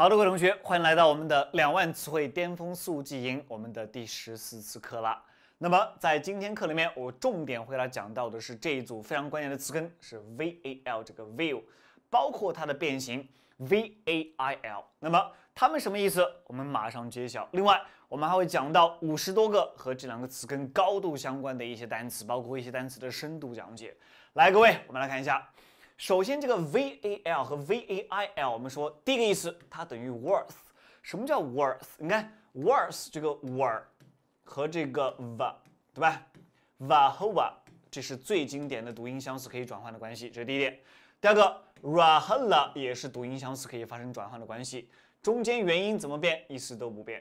好的，各位同学，欢迎来到我们的两万词汇巅峰速记营，我们的第十四次课了。那么在今天课里面，我重点会来讲到的是这一组非常关键的词根是 V A L 这个 view，包括它的变形 V A I L。那么它们什么意思？我们马上揭晓。另外，我们还会讲到五十多个和这两个词根高度相关的一些单词，包括一些单词的深度讲解。来，各位，我们来看一下。首先，这个 V A L 和 V A I L，我们说第一个意思，它等于 worth。什么叫 worth？你看 worth 这个 w o r e 和这个 v 对吧？Va ho va，这是最经典的读音相似可以转换的关系，这是第一点。第二个 ra h a l a 也是读音相似可以发生转换的关系，中间元音怎么变，意思都不变。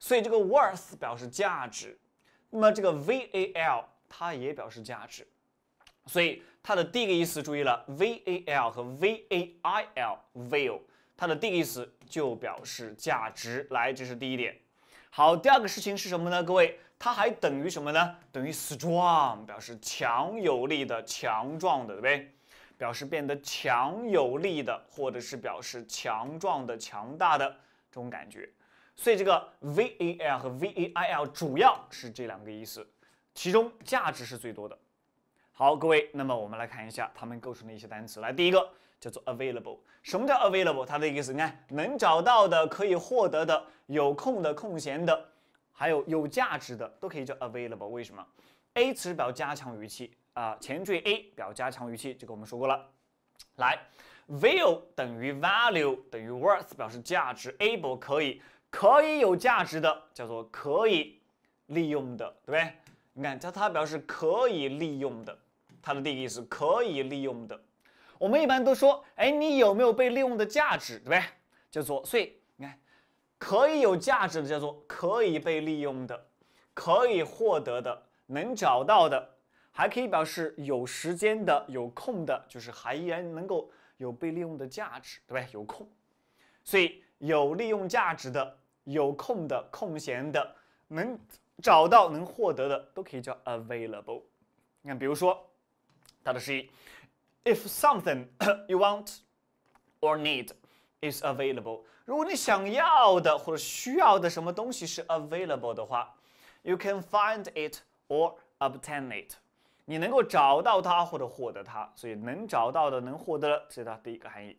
所以这个 worth 表示价值，那么这个 V A L 它也表示价值，所以。它的第一个意思，注意了，val 和 vail，val，它的第一个意思就表示价值，来，这是第一点。好，第二个事情是什么呢？各位，它还等于什么呢？等于 strong，表示强有力的、强壮的，对不对？表示变得强有力的，或者是表示强壮的、强大的这种感觉。所以这个 val 和 vail 主要是这两个意思，其中价值是最多的。好，各位，那么我们来看一下它们构成的一些单词。来，第一个叫做 available，什么叫 available？它的意思，你看，能找到的，可以获得的，有空的，空闲的，还有有价值的，都可以叫 available。为什么？a 词表加强语气啊，前缀 a 表加强语气，这个我们说过了。来，value 等于 value 等于 worth 表示价值，able 可以可以有价值的，叫做可以利用的，对不对？你看，它它表示可以利用的。它的定义是可以利用的。我们一般都说，哎，你有没有被利用的价值，对不对？叫做，所以你看，可以有价值的叫做可以被利用的，可以获得的，能找到的，还可以表示有时间的、有空的，就是还依然能够有被利用的价值，对不对？有空，所以有利用价值的、有空的、空闲的、能找到、能获得的，都可以叫 available。你看，比如说。它的释义：If something you want or need is available，如果你想要的或者需要的什么东西是 available 的话，you can find it or obtain it。你能够找到它或者获得它，所以能找到的、能获得的，这是它第一个含义。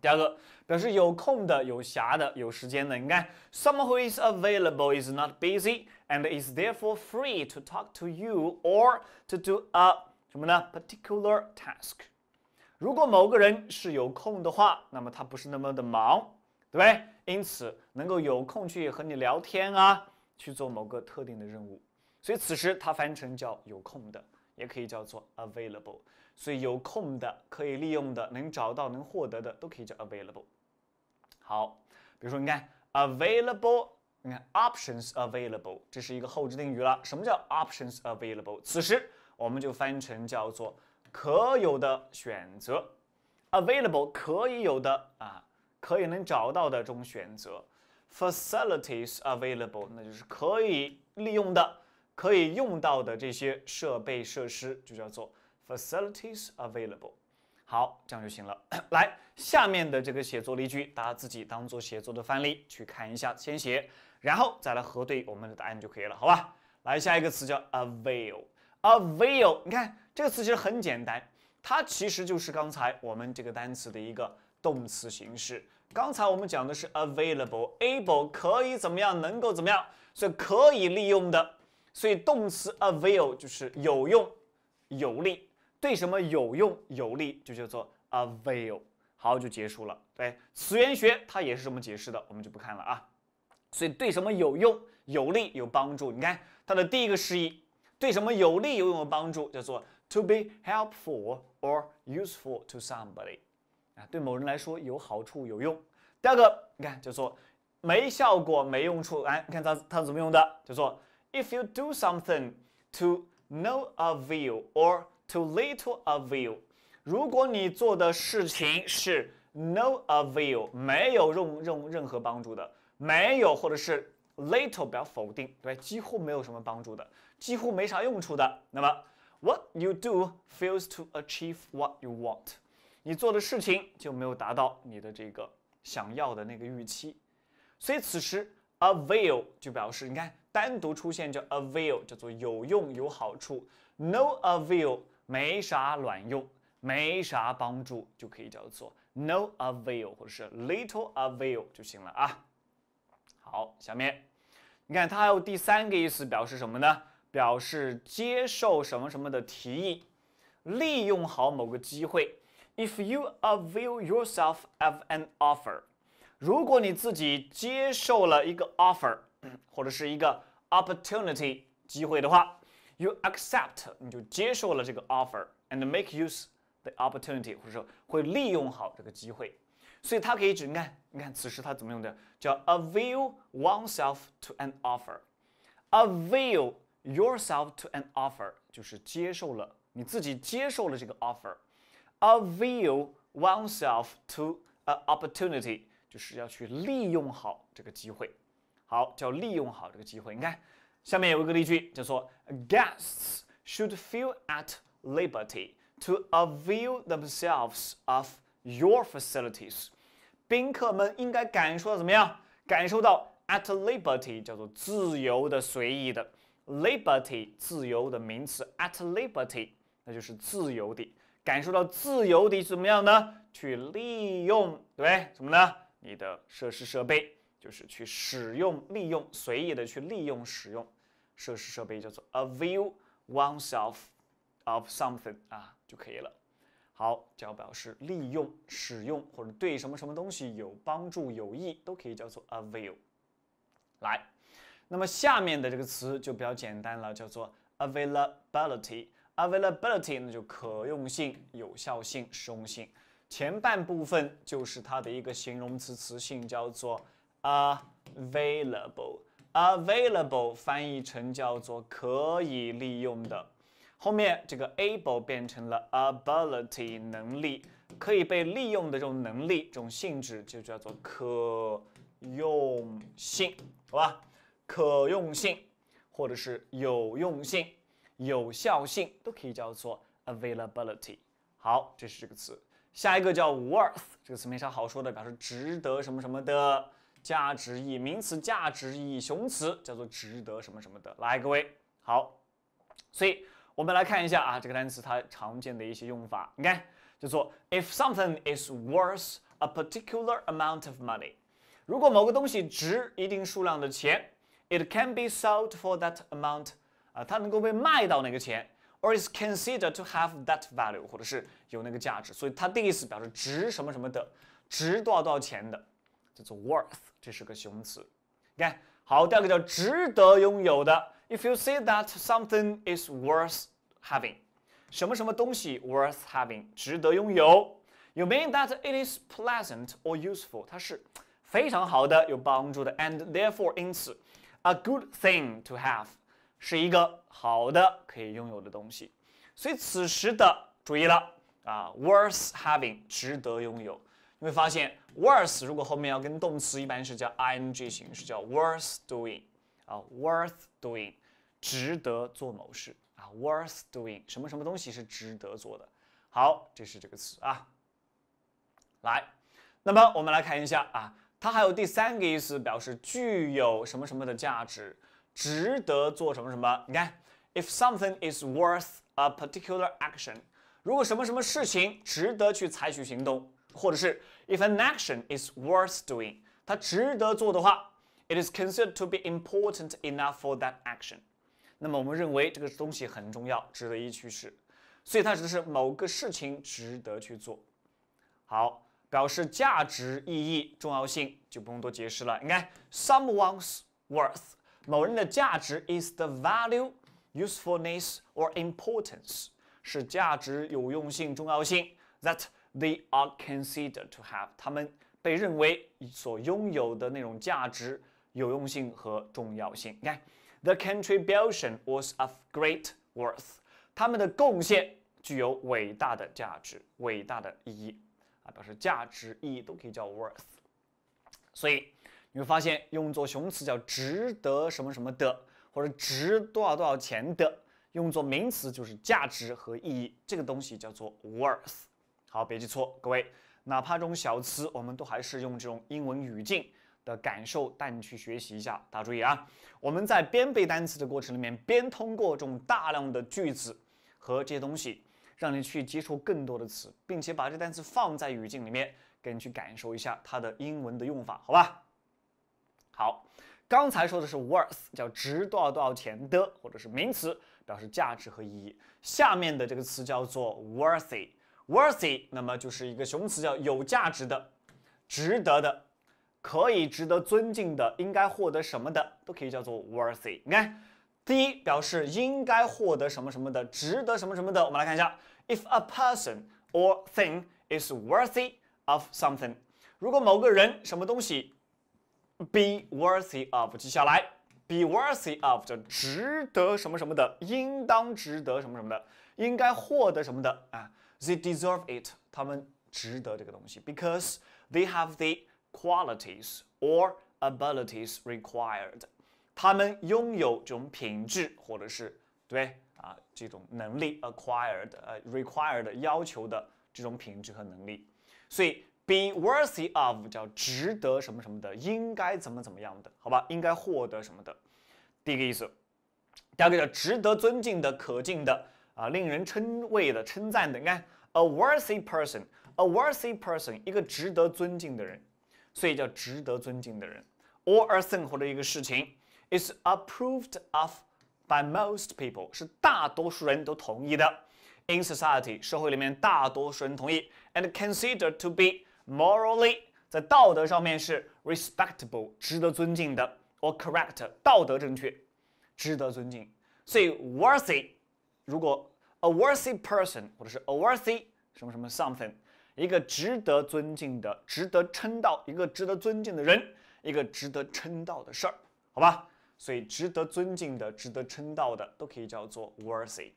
第二个表示有空的、有暇的、有时间的。你看，someone who is available is not busy and is therefore free to talk to you or to do a 什么呢？Particular task。如果某个人是有空的话，那么他不是那么的忙，对不对？因此能够有空去和你聊天啊，去做某个特定的任务。所以此时它翻译成叫有空的，也可以叫做 available。所以有空的、可以利用的、能找到、能获得的，都可以叫 available。好，比如说你看 available，你看 options available，这是一个后置定语了。什么叫 options available？此时我们就翻成叫做可有的选择，available 可以有的啊，可以能找到的这种选择，facilities available 那就是可以利用的、可以用到的这些设备设施就叫做 facilities available。好，这样就行了。来下面的这个写作例句，大家自己当做写作的范例去看一下，先写，然后再来核对我们的答案就可以了，好吧？来下一个词叫 avail。avail，你看这个词其实很简单，它其实就是刚才我们这个单词的一个动词形式。刚才我们讲的是 available，able 可以怎么样，能够怎么样，所以可以利用的。所以动词 avail 就是有用、有利，对什么有用、有利就叫做 avail。好，就结束了。对词源学，它也是这么解释的，我们就不看了啊。所以对什么有用、有利、有帮助？你看它的第一个释义。对什么有利有用帮助，叫做 to be helpful or useful to somebody，啊，对某人来说有好处有用。第二个，你看，叫做没效果没用处。哎，你看它它怎么用的？叫做 if you do something to no avail or to little avail，如果你做的事情是 no avail，没有用用任何帮助的，没有或者是 little 表否定，对吧？几乎没有什么帮助的。几乎没啥用处的。那么，what you do fails to achieve what you want，你做的事情就没有达到你的这个想要的那个预期。所以此时 avail 就表示，你看单独出现叫 avail，叫做有用有好处。no avail 没啥卵用，没啥帮助，就可以叫做 no avail 或者是 little avail 就行了啊。好，下面你看它还有第三个意思，表示什么呢？表示接受什么什么的提议，利用好某个机会。If you avail yourself of an offer，如果你自己接受了一个 offer 或者是一个 opportunity 机会的话，you accept 你就接受了这个 offer and make use the opportunity，或者说会利用好这个机会。所以它可以指你看，你看此时它怎么用的？叫 avail oneself to an offer，avail。yourself to an offer，就是接受了你自己接受了这个 offer。Avail oneself to an opportunity，就是要去利用好这个机会。好，叫利用好这个机会。你看，下面有一个例句，叫做 Guests should feel at liberty to avail themselves of your facilities。宾客们应该感受到怎么样？感受到 at liberty，叫做自由的、随意的。Liberty，自由的名词。At liberty，那就是自由的。感受到自由的怎么样呢？去利用，对什么呢？你的设施设备，就是去使用、利用、随意的去利用、使用设施设备，叫做 a view oneself of something 啊就可以了。好，就要表示利用、使用，或者对什么什么东西有帮助、有益，都可以叫做 a view。来。那么下面的这个词就比较简单了，叫做 availability。availability 那就可用性、有效性、实用性。前半部分就是它的一个形容词词性，叫做 available。available 翻译成叫做可以利用的。后面这个 able 变成了 ability，能力，可以被利用的这种能力、这种性质就叫做可用性，好吧？可用性，或者是有用性、有效性，都可以叫做 availability。好，这是这个词。下一个叫 worth，这个词没啥好说的，表示值得什么什么的价值意义，名词价值意义，雄词叫做值得什么什么的。来，各位，好，所以我们来看一下啊，这个单词它常见的一些用法。你看，叫做 if something is worth a particular amount of money，如果某个东西值一定数量的钱。It can be sold for that amount，啊，它能够被卖到那个钱，or uh, is considered to have that value，或者是有那个价值。所以它的意思表示值什么什么的，值多少多少钱的，叫做 worth，这是个形容词。你看，好，第二个叫值得拥有的。If you say that something is worth having，什么什么东西 worth having，值得拥有。You mean that it is pleasant or useful，它是非常好的，有帮助的，and therefore 因此。A good thing to have，是一个好的可以拥有的东西，所以此时的注意了啊，worth having 值得拥有，你会发现 worth 如果后面要跟动词，一般是叫 ing 形式，叫 worth doing 啊，worth doing 值得做某事啊，worth doing 什么什么东西是值得做的，好，这是这个词啊，来，那么我们来看一下啊。它还有第三个意思，表示具有什么什么的价值，值得做什么什么。你看，if something is worth a particular action，如果什么什么事情值得去采取行动，或者是 if an action is worth doing，它值得做的话，it is considered to be important enough for that action。那么我们认为这个东西很重要，值得一去试。所以它指的是某个事情值得去做。好。表示价值、意义、重要性就不用多解释了。你看，someone's worth 某人的价值 is the value, usefulness or importance 是价值、有用性、重要性 that they are considered to have 他们被认为所拥有的那种价值、有用性和重要性。你看，the contribution was of great worth 他们的贡献具有伟大的价值、伟大的意义。啊，表示价值、意义都可以叫 worth，所以你会发现用作形容词叫值得什么什么的，或者值多少多少钱的；用作名词就是价值和意义，这个东西叫做 worth。好，别记错，各位，哪怕这种小词，我们都还是用这种英文语境的感受带你去学习一下。大家注意啊，我们在边背单词的过程里面，边通过这种大量的句子和这些东西。让你去接触更多的词，并且把这单词放在语境里面，给你去感受一下它的英文的用法，好吧？好，刚才说的是 worth，叫值多少多少钱的，或者是名词，表示价值和意义。下面的这个词叫做 worthy，worthy，那么就是一个形容词，叫有价值的、值得的、可以值得尊敬的、应该获得什么的，都可以叫做 worthy。你看。第一，表示应该获得什么什么的，值得什么什么的。我们来看一下，if a person or thing is worthy of something，如果某个人什么东西 be worthy of，记下来，be worthy of 就值得什么什么的，应当值得什么什么的，应该获得什么的啊。They deserve it，他们值得这个东西，because they have the qualities or abilities required。他们拥有这种品质，或者是对啊？这种能力 （acquired、呃，required） 要求的这种品质和能力，所以 be worthy of 叫值得什么什么的，应该怎么怎么样的？好吧，应该获得什么的，第一个意思。第二个叫值得尊敬的、可敬的啊，令人称谓的、称赞的。你看，a worthy person，a worthy person，一个值得尊敬的人，所以叫值得尊敬的人。a thing 或者一个事情。is approved of by most people 是大多数人都同意的。In society 社会里面大多数人同意，and considered to be morally 在道德上面是 respectable 值得尊敬的，or correct 道德正确，值得尊敬。所以 worthy 如果 a worthy person 或者是 a worthy 什么什么 something 一个值得尊敬的，值得称道一个值得尊敬的人，一个值得称道的事儿，好吧。所以值得尊敬的、值得称道的，都可以叫做 worthy。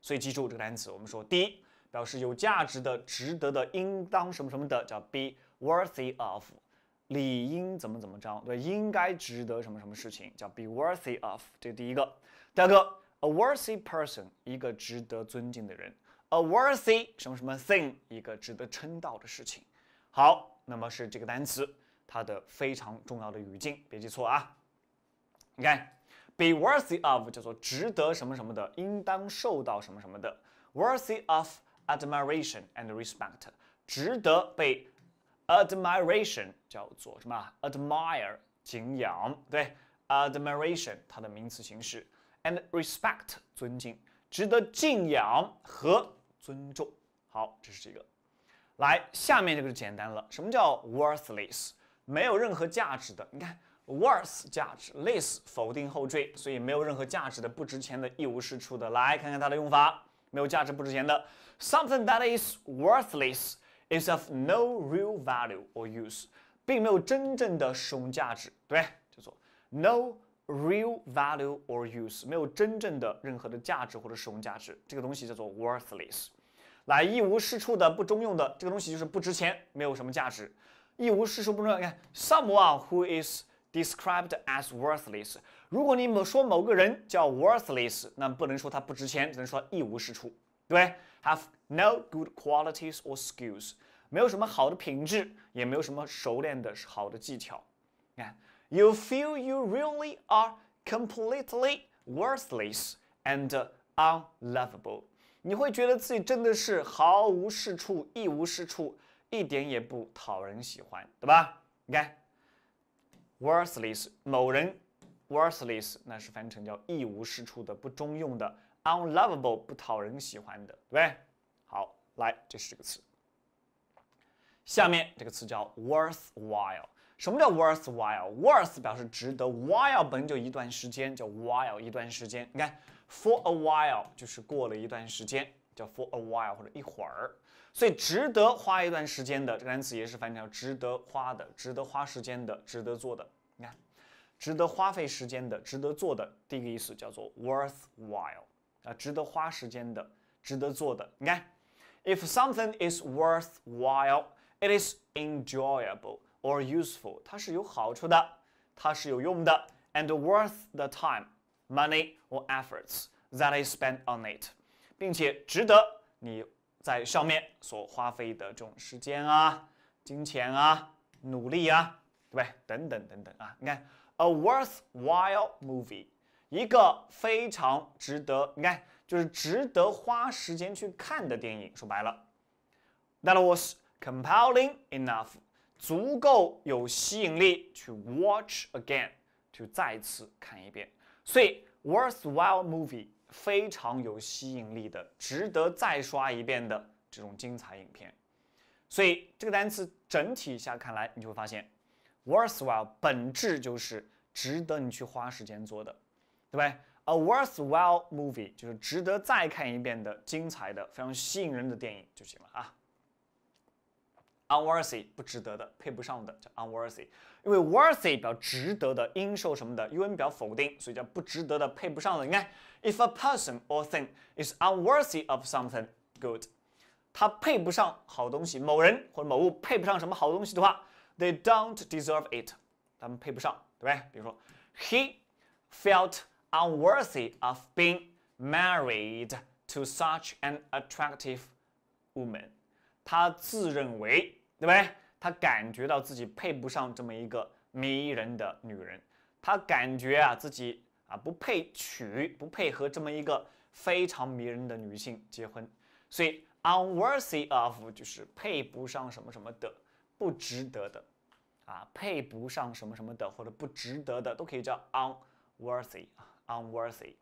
所以记住这个单词。我们说，第一，表示有价值的、值得的、应当什么什么的，叫 be worthy of，理应怎么怎么着，对，应该值得什么什么事情，叫 be worthy of。这第一个，第二个，a worthy person，一个值得尊敬的人；a worthy 什么什么 thing，一个值得称道的事情。好，那么是这个单词它的非常重要的语境，别记错啊。你看，be worthy of 叫做值得什么什么的，应当受到什么什么的，worthy of admiration and respect，值得被 admiration 叫做什么？admire 敬仰，对，admiration 它的名词形式，and respect 尊敬，值得敬仰和尊重。好，这是这个。来，下面这个就简单了，什么叫 worthless？没有任何价值的，你看。w o r t h 价值 less 否定后缀，所以没有任何价值的、不值钱的、一无是处的，来看看它的用法。没有价值、不值钱的，something that is worthless is of no real value or use，并没有真正的使用价值。对，叫做 no real value or use，没有真正的任何的价值或者使用价值。这个东西叫做 worthless，来一无是处的、不中用的，这个东西就是不值钱，没有什么价值，一无是处、不中用。你看，someone who is described as worthless。如果你某说某个人叫 worthless，那不能说他不值钱，只能说一无是处，对不对？Have no good qualities or skills，没有什么好的品质，也没有什么熟练的好的技巧。你看，You feel you really are completely worthless and unlovable。你会觉得自己真的是毫无是处、一无是处，一点也不讨人喜欢，对吧？你看。worthless 某人，worthless 那是翻译成叫一无是处的、不中用的，unlovable 不讨人喜欢的，对对？好，来，这是这个词。下面这个词叫 worthwhile。什么叫 worthwhile？worth 表示值得，while 本就一段时间，叫 while 一段时间。你看，for a while 就是过了一段时间，叫 for a while 或者一会儿。所以值得花一段时间的这个单词也是翻译成值得花的、值得花时间的、值得做的。值得花费时间的，值得做的，第一个意思叫做 worthwhile 啊，值得花时间的，值得做的。你看，if something is worthwhile, it is enjoyable or useful，它是有好处的，它是有用的，and worth the time, money or efforts that is spent on it，并且值得你在上面所花费的这种时间啊、金钱啊、努力啊，对不对？等等等等啊，你看。A worthwhile movie，一个非常值得你看，就是值得花时间去看的电影。说白了，that was compelling enough，足够有吸引力，to watch again，to 再次看一遍。所以 worthwhile movie 非常有吸引力的，值得再刷一遍的这种精彩影片。所以这个单词整体下看来，你就会发现。worthwhile 本质就是值得你去花时间做的，对吧？A worthwhile movie 就是值得再看一遍的精彩的、非常吸引人的电影就行了啊。Unworthy 不值得的、配不上的叫 unworthy，因为 worthy 表值得的、应受什么的，u-n 表否定，所以叫不值得的、配不上的。你看，if a person or thing is unworthy of something good，它配不上好东西。某人或者某物配不上什么好东西的话。They don't deserve it，他们配不上，对不对？比如说，He felt unworthy of being married to such an attractive woman。他自认为，对不对？他感觉到自己配不上这么一个迷人的女人。他感觉啊自己啊不配娶，不配和这么一个非常迷人的女性结婚。所以，unworthy of 就是配不上什么什么的。不值得的，啊，配不上什么什么的，或者不值得的，都可以叫 unworthy，啊 unworthy。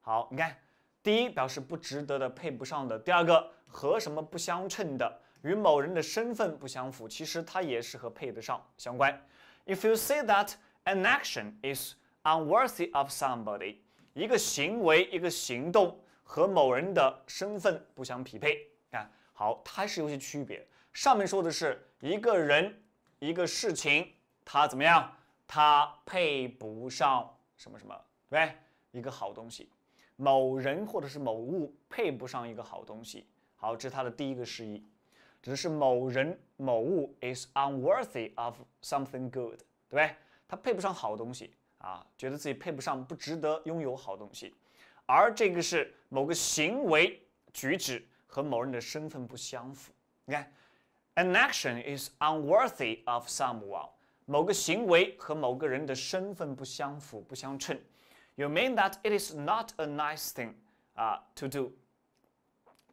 好，你看，第一表示不值得的，配不上的；第二个和什么不相称的，与某人的身份不相符，其实它也是和配得上相关。If you say that an action is unworthy of somebody，一个行为、一个行动和某人的身份不相匹配。看好，它是有些区别。上面说的是一个人一个事情，他怎么样？他配不上什么什么，对一个好东西，某人或者是某物配不上一个好东西。好，这是它的第一个释义，指的是某人某物 is unworthy of something good，对不对？他配不上好东西啊，觉得自己配不上，不值得拥有好东西。而这个是某个行为举止和某人的身份不相符，你看。An action is unworthy of someone. 某个行为和某个人的身份不相符、不相称。You mean that it is not a nice thing 啊、uh, to do. do？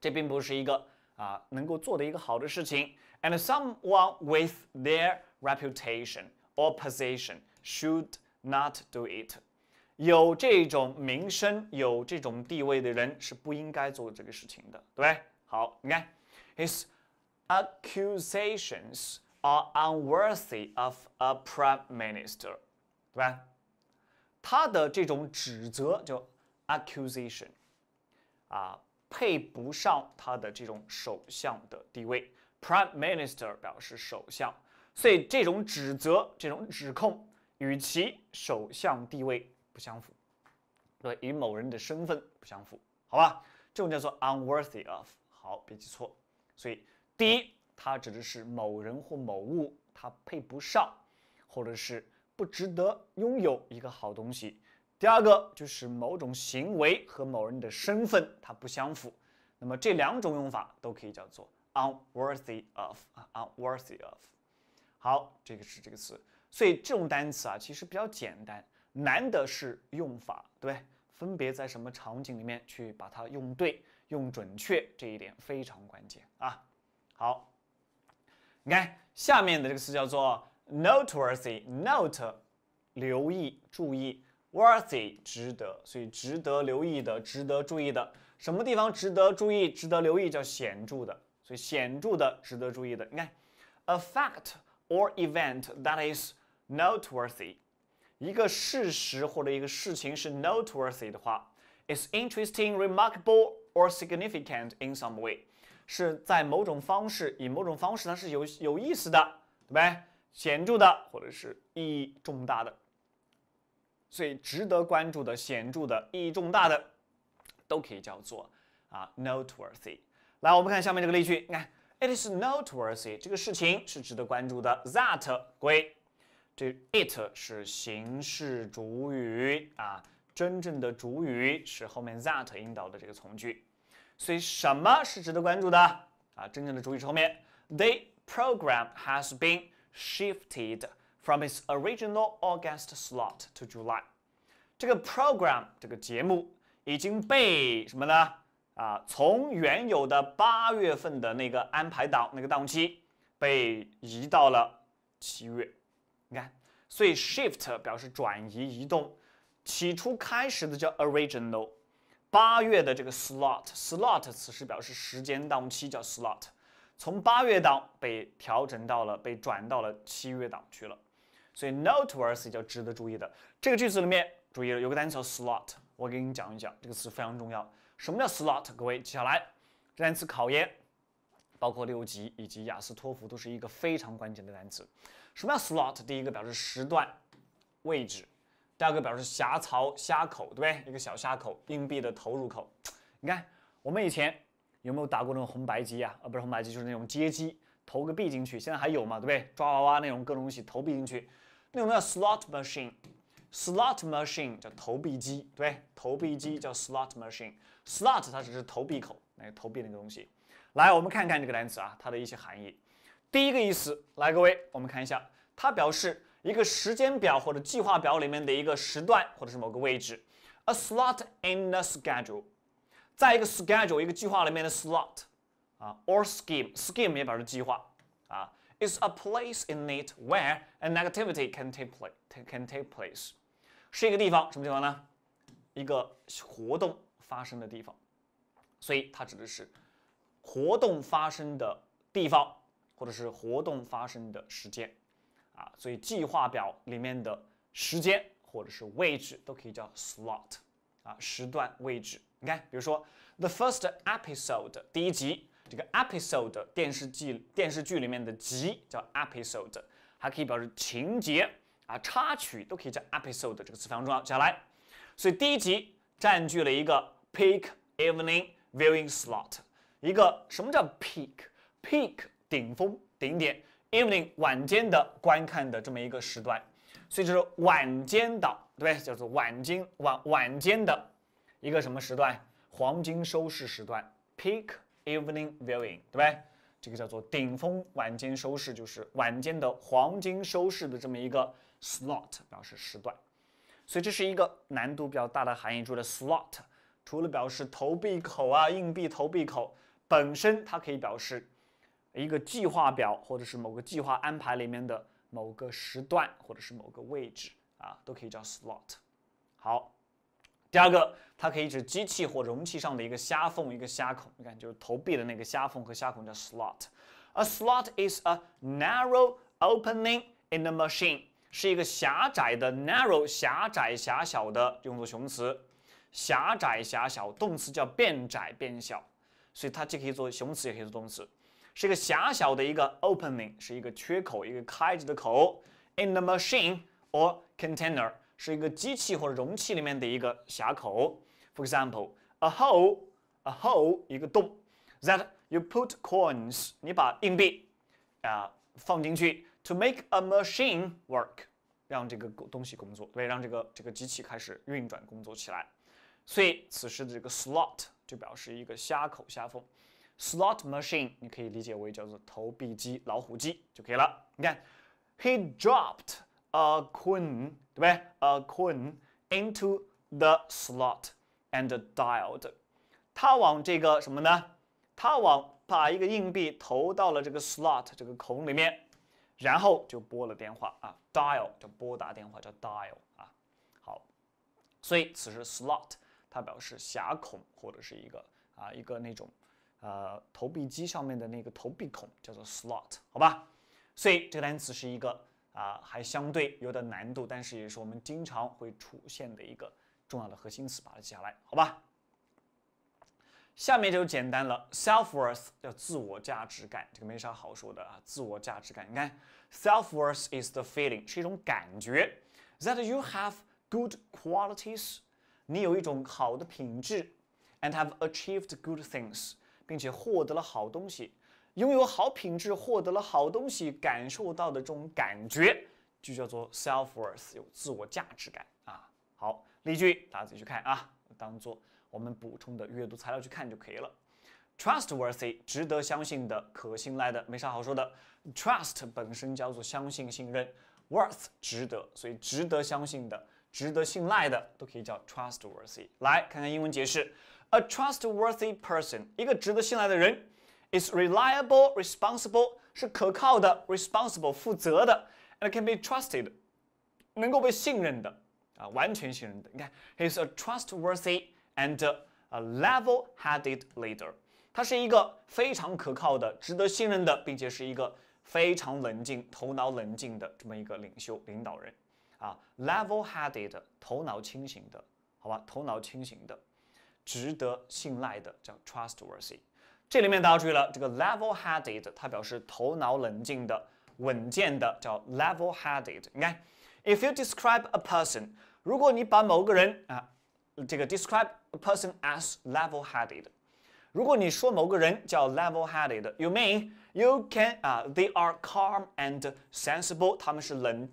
这并不是一个啊、uh, 能够做的一个好的事情。And someone with their reputation or position should not do it. it。有这种名声、有这种地位的人是不应该做这个事情的，对不对？好，你看，his。Accusations are unworthy of a prime minister，对吧？他的这种指责就 accusation 啊，配不上他的这种首相的地位。Prime minister 表示首相，所以这种指责、这种指控与其首相地位不相符，对，与某人的身份不相符，好吧？这种叫做 unworthy of，好，别记错，所以。第一，它指的是某人或某物，它配不上，或者是不值得拥有一个好东西。第二个就是某种行为和某人的身份它不相符。那么这两种用法都可以叫做 unworthy of，啊，unworthy of。好，这个是这个词。所以这种单词啊，其实比较简单，难的是用法，对对？分别在什么场景里面去把它用对、用准确，这一点非常关键啊。好，你看下面的这个词叫做 noteworthy，note 留意注意，worthy 值得，所以值得留意的，值得注意的，什么地方值得注意，值得留意叫显著的，所以显著的，值得注意的。你看，a fact or event that is noteworthy，一个事实或者一个事情是 noteworthy 的话，is interesting, remarkable or significant in some way。是在某种方式，以某种方式，它是有有意思的，对不对？显著的，或者是意义重大的，最值得关注的、显著的、意义重大的，都可以叫做啊，noteworthy。来，我们看下面这个例句，你看，it is noteworthy 这个事情是值得关注的。that 归，这 it 是形式主语啊，真正的主语是后面 that 引导的这个从句。所以什么是值得关注的啊？真正的主语是后面，The program has been shifted from its original August slot to July。这个 program 这个节目已经被什么呢？啊，从原有的八月份的那个安排档那个档期被移到了七月。你看，所以 shift 表示转移、移动。起初开始的叫 original。八月的这个 slot slot，此时表示时间档期叫 slot，从八月档被调整到了被转到了七月档去了，所以 noteworthy 叫值得注意的这个句子里面注意了有个单词叫 slot，我给你讲一讲这个词非常重要。什么叫 slot？各位，记下来单词考研，包括六级以及雅思托福都是一个非常关键的单词。什么叫 slot？第一个表示时段位置。第二个表示狭槽、虾口，对不对？一个小虾口，硬币的投入口。你看，我们以前有没有打过那种红白机啊？啊，不是红白机，就是那种街机，投个币进去。现在还有嘛，对不对？抓娃娃那种各种东西，投币进去，那种叫 slot machine。slot machine 叫投币机，对？投币机叫 slot machine。slot 它只是投币口，那个投币那个东西。来，我们看看这个单词啊，它的一些含义。第一个意思，来各位，我们看一下，它表示。一个时间表或者计划表里面的一个时段，或者是某个位置，a slot in the schedule，在一个 schedule 一个计划里面的 slot 啊，or scheme scheme 也表示计划啊，is a place in it where an activity can take place，是一个地方，什么地方呢？一个活动发生的地方，所以它指的是活动发生的地方，或者是活动发生的时间。啊，所以计划表里面的时间或者是位置都可以叫 slot，啊，时段位置。你看，比如说 the first episode 第一集，这个 episode 电视剧电视剧里面的集叫 episode，还可以表示情节啊，插曲都可以叫 episode，这个词非常重要。接下来，所以第一集占据了一个 peak evening viewing slot，一个什么叫 peak？peak 顶峰顶点。Evening 晚间的观看的这么一个时段，所以就是晚间的，对不对？叫做晚间晚晚间的，一个什么时段？黄金收视时段，peak evening viewing，对不对？这个叫做顶峰晚间收视，就是晚间的黄金收视的这么一个 slot 表示时段。所以这是一个难度比较大的含义，除了 slot，除了表示投币口啊，硬币投币口，本身它可以表示。一个计划表，或者是某个计划安排里面的某个时段，或者是某个位置啊，都可以叫 slot。好，第二个，它可以指机器或容器上的一个狭缝、一个狭孔。你看，就是投币的那个狭缝和狭孔叫 slot。A slot is a narrow opening in a machine，是一个狭窄的 narrow，狭窄、狭小的，用作形容词。狭窄、狭小，动词叫变窄、变小，所以它既可以做形容词，也可以做动词。是一个狭小的一个 opening，是一个缺口，一个开着的口。In the machine or container，是一个机器或者容器里面的一个狭口。For example，a hole，a hole，一个洞。That you put coins，你把硬币啊放进去，to make a machine work，让这个东西工作，对，让这个这个机器开始运转工作起来。所以此时的这个 slot 就表示一个狭口、狭缝。Slot machine，你可以理解为叫做投币机、老虎机就可以了。你看，He dropped a coin，对不对？A coin into the slot and dialed。他往这个什么呢？他往把一个硬币投到了这个 slot 这个孔里面，然后就拨了电话啊。Dial 就拨打电话，叫 dial 啊。好，所以此时 slot 它表示狭孔或者是一个啊一个那种。呃，投币机上面的那个投币孔叫做 slot，好吧？所以这个单词是一个啊，还相对有点难度，但是也是我们经常会出现的一个重要的核心词，把它记下来，好吧？下面就简单了，self worth 叫自我价值感，这个没啥好说的啊，自我价值感，你看，self worth is the feeling 是一种感觉 that you have good qualities，你有一种好的品质，and have achieved good things。并且获得了好东西，拥有好品质，获得了好东西，感受到的这种感觉就叫做 self worth，有自我价值感啊。好，例句大家自己去看啊，当做我们补充的阅读材料去看就可以了。Trustworthy，值得相信的、可信赖的，没啥好说的。Trust 本身叫做相信、信任，Worth 值得，所以值得相信的、值得信赖的都可以叫 trustworthy。来看看英文解释。A trustworthy person，一个值得信赖的人，is reliable, responsible，是可靠的，responsible，负责的，and can be trusted，能够被信任的，啊，完全信任的。你看，he s a trustworthy and a level-headed leader。他是一个非常可靠的、值得信任的，并且是一个非常冷静、头脑冷静的这么一个领袖、领导人，啊，level-headed，头脑清醒的，好吧，头脑清醒的。值得信赖的，叫 trustworthy。这里面大家注意了，这个 level-headed 它表示头脑冷静的、稳健的，叫 level-headed。你看，if you describe a person，如果你把某个人啊，这个 describe a person as level-headed，如果你说某个人叫 level-headed，you mean you can 啊，they are calm and sensible，他们是冷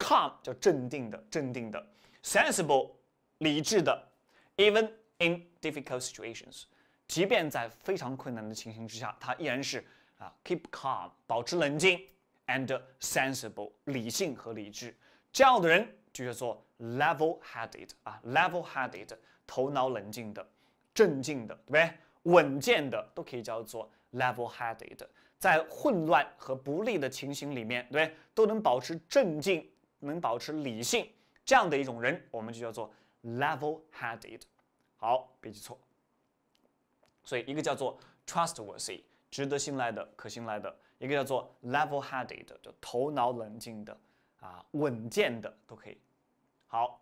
，calm 叫镇定的、镇定的，sensible 理智的，even In difficult situations，即便在非常困难的情形之下，他依然是啊，keep calm，保持冷静，and sensible，理性和理智。这样的人就叫做 level headed，啊，level headed，头脑冷静的、镇静的，对不对？稳健的都可以叫做 level headed。在混乱和不利的情形里面，对不对？都能保持镇静，能保持理性，这样的一种人，我们就叫做 level headed。好，别记错。所以一个叫做 trustworthy，值得信赖的、可信赖的；一个叫做 level-headed，就头脑冷静的、啊稳健的，都可以。好，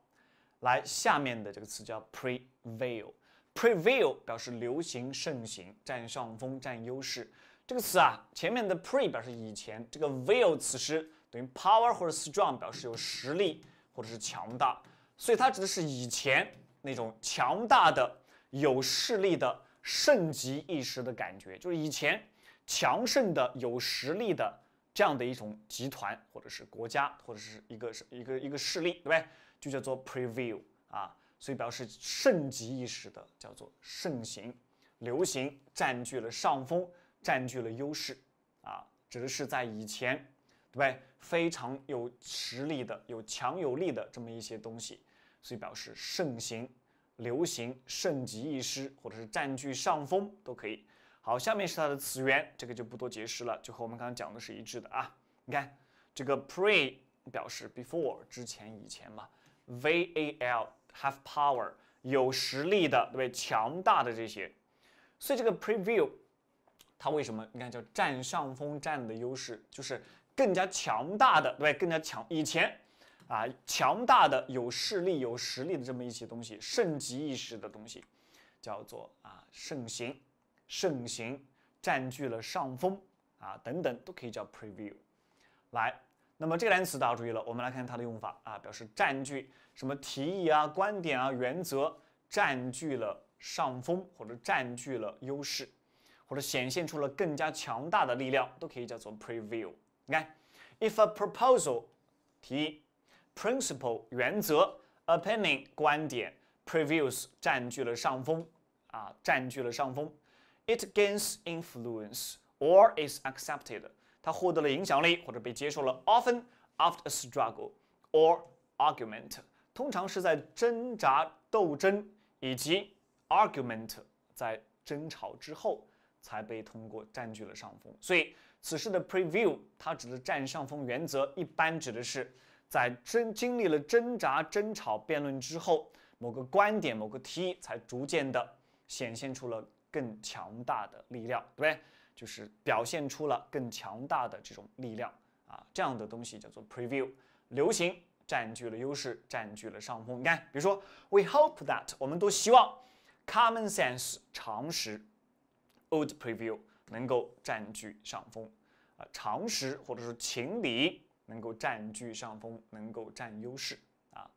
来下面的这个词叫 prevail。prevail 表示流行、盛行、占上风、占优势。这个词啊，前面的 pre 表示以前，这个 v e i l 此时等于 power 或者 strong，表示有实力或者是强大，所以它指的是以前。那种强大的、有势力的、盛极一时的感觉，就是以前强盛的、有实力的这样的一种集团，或者是国家，或者是一个、一个、一个势力，对不对？就叫做 p r e v i e w 啊，所以表示盛极一时的，叫做盛行、流行，占据了上风，占据了优势啊，指的是在以前，对不对？非常有实力的、有强有力的这么一些东西。所以表示盛行、流行、盛极一时，或者是占据上风都可以。好，下面是它的词源，这个就不多解释了，就和我们刚刚讲的是一致的啊。你看这个 pre 表示 before 之前以前嘛，v a l have power 有实力的，对不对？强大的这些，所以这个 p r e v i e w 它为什么你看叫占上风、占的优势，就是更加强大的，对不对？更加强以前。啊，强大的、有势力、有实力的这么一些东西，盛极一时的东西，叫做啊，盛行，盛行，占据了上风啊，等等都可以叫 p r e v i e w 来，那么这个单词大家注意了，我们来看它的用法啊，表示占据什么提议啊、观点啊、原则占据了上风，或者占据了优势，或者显现出了更加强大的力量，都可以叫做 p r e v i e w 你看，if a proposal 提议。principle 原则，opinion 观点 p r e v i e w s 占据了上风啊，占据了上风。It gains influence or is accepted，它获得了影响力或者被接受了。Often after a struggle or argument，通常是在挣扎、斗争以及 argument 在争吵之后才被通过，占据了上风。所以，此时的 p r e v i e w 它指的占上风，原则一般指的是。在经经历了挣扎、争吵、辩论之后，某个观点、某个提议才逐渐的显现出了更强大的力量，对不对？就是表现出了更强大的这种力量啊！这样的东西叫做 preview，流行占据了优势，占据了上风。你看，比如说，we hope that 我们都希望 common sense 常识 old preview 能够占据上风啊，常识或者是情理。能够占据上风，能够占优势啊！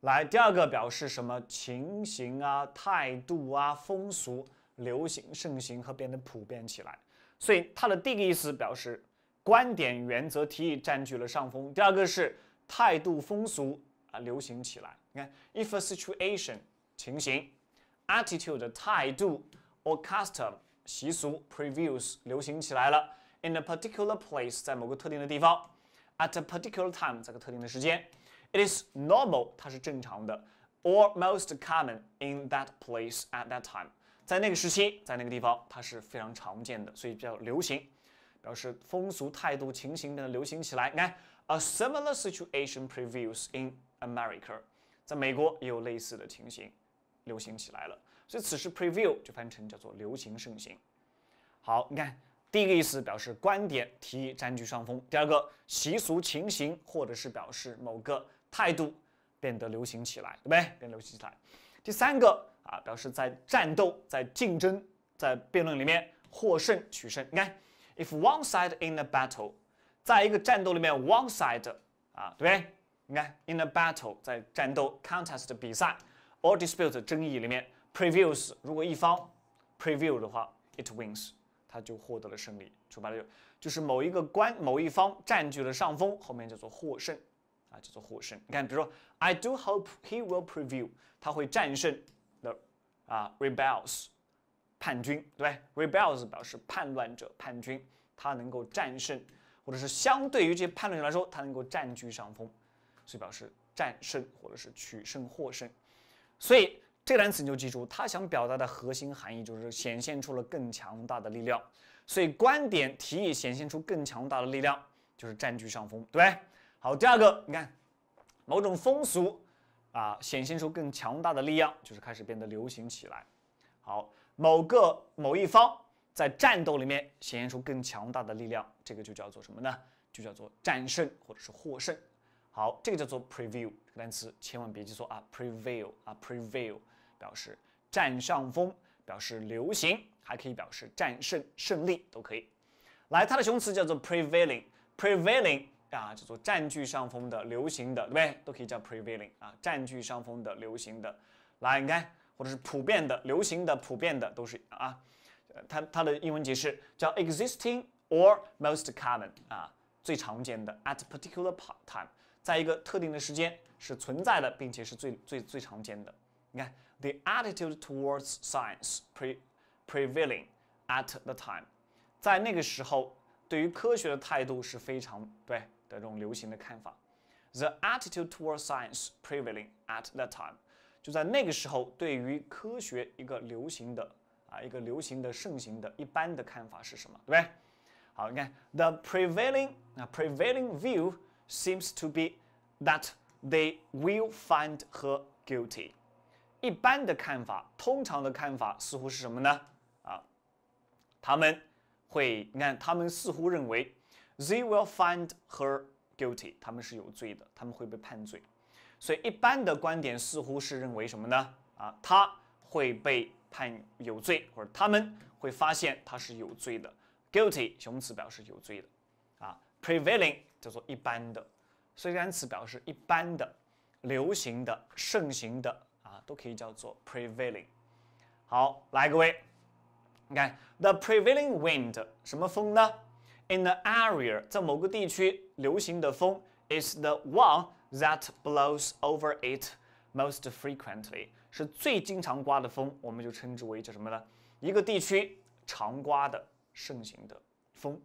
来，第二个表示什么情形啊、态度啊、风俗、流行、盛行和变得普遍起来。所以它的第一个意思表示观点、原则、提议占据了上风；第二个是态度、风俗啊流行起来。你看，if a situation 情形，attitude 态度，or custom 习俗 p r e v i e w s 流行起来了。In a particular place，在某个特定的地方；at a particular time，在个特定的时间；it is normal，它是正常的；or most common in that place at that time，在那个时期，在那个地方，它是非常常见的，所以比较流行，表示风俗、态度、情形变得流行起来。你看，a similar situation prevails in America，在美国也有类似的情形流行起来了，所以此时 p r e v i e w 就翻译成叫做流行盛行。好，你看。第一个意思表示观点、提议占据上风；第二个习俗、情形，或者是表示某个态度变得流行起来，对不对？变得流行起来。第三个啊，表示在战斗、在竞争、在辩论里面获胜、取胜。你看，if one side in a battle，在一个战斗里面，one side 啊，对不对？你看，in a battle 在战斗、contest 比赛、or dispute 争议里面 p r e v i e w s 如果一方 p r e v i e w 的话，it wins。他就获得了胜利，说白了就就是某一个官某一方占据了上风，后面叫做获胜，啊叫做获胜。你看，比如说 I do hope he will prevail，他会战胜 the 啊 rebels 叛军，对 r e b e l s 表示叛乱者、叛军，他能够战胜，或者是相对于这些叛乱者来说，他能够占据上风，所以表示战胜或者是取胜、获胜。所以这个单词你就记住，它想表达的核心含义就是显现出了更强大的力量。所以观点提议显现出更强大的力量，就是占据上风，对好，第二个，你看某种风俗啊显现出更强大的力量，就是开始变得流行起来。好，某个某一方在战斗里面显现出更强大的力量，这个就叫做什么呢？就叫做战胜或者是获胜。好，这个叫做 p r e v i e w 这个单词千万别记错啊，prevail 啊，prevail。表示占上风，表示流行，还可以表示战胜、胜利，都可以。来，它的形容词叫做 prevailing，prevailing 啊，叫做占据上风的、流行的，对不对？都可以叫 prevailing 啊，占据上风的、流行的。来，你看，或者是普遍的、流行的、普遍的，都是啊。它它的英文解释叫 existing or most common 啊，最常见的 at particular time，在一个特定的时间是存在的，并且是最最最常见的。你看。the attitude towards science pre prevailing at the time, 在那个时候对于科学的态度是非常对的这种流行的看法。The attitude towards science prevailing at that time，就在那个时候，对于科学一个流行的啊一个流行的盛行的一般的看法是什么？对不对？好，你看，the prevailing 啊 prevailing view seems to be that they will find her guilty。一般的看法，通常的看法似乎是什么呢？啊，他们会，你看，他们似乎认为，they will find her guilty，他们是有罪的，他们会被判罪。所以，一般的观点似乎是认为什么呢？啊，他会被判有罪，或者他们会发现他是有罪的。guilty，形容词表示有罪的。啊，prevailing 叫做一般的，所以单词表示一般的、流行的、盛行的。都可以叫做 prevailing。好，来各位，你看 the prevailing wind 什么风呢？In the area 在某个地区流行的风 is the one that blows over it most frequently 是最经常刮的风，我们就称之为叫什么呢？一个地区常刮的盛行的风，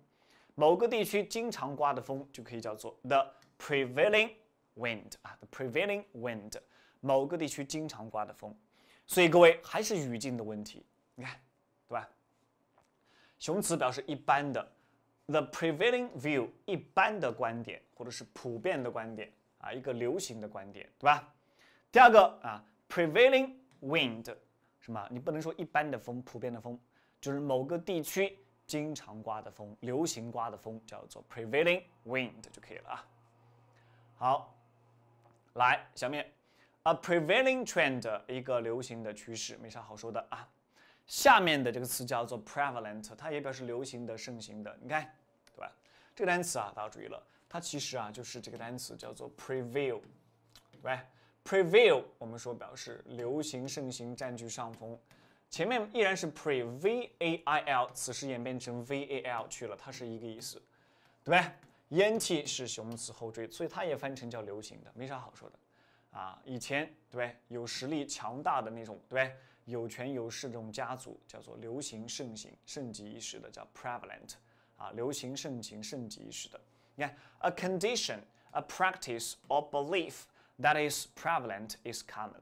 某个地区经常刮的风就可以叫做 the prevailing wind 啊，the prevailing wind。某个地区经常刮的风，所以各位还是语境的问题，你看，对吧？形容词表示一般的，the prevailing view 一般的观点或者是普遍的观点啊，一个流行的观点，对吧？第二个啊，prevailing wind 什么？你不能说一般的风、普遍的风，就是某个地区经常刮的风、流行刮的风，叫做 prevailing wind 就可以了啊。好，来下面。A prevailing trend，一个流行的趋势，没啥好说的啊。下面的这个词叫做 prevalent，它也表示流行的、盛行的。你看，对吧？这个单词啊，大家注意了，它其实啊就是这个单词叫做 prevail，对吧？prevail，我们说表示流行、盛行、占据上风。前面依然是 prevail，此时演变成 val 去了，它是一个意思，对吧 e n t 是形容词后缀，所以它也翻译成叫流行的，没啥好说的。啊，以前对有实力强大的那种，对不对？有权有势这种家族叫做流行盛行盛极一时的，叫 prevalent 啊，流行盛行盛极一时的。你看，a condition, a practice or belief that is prevalent is common。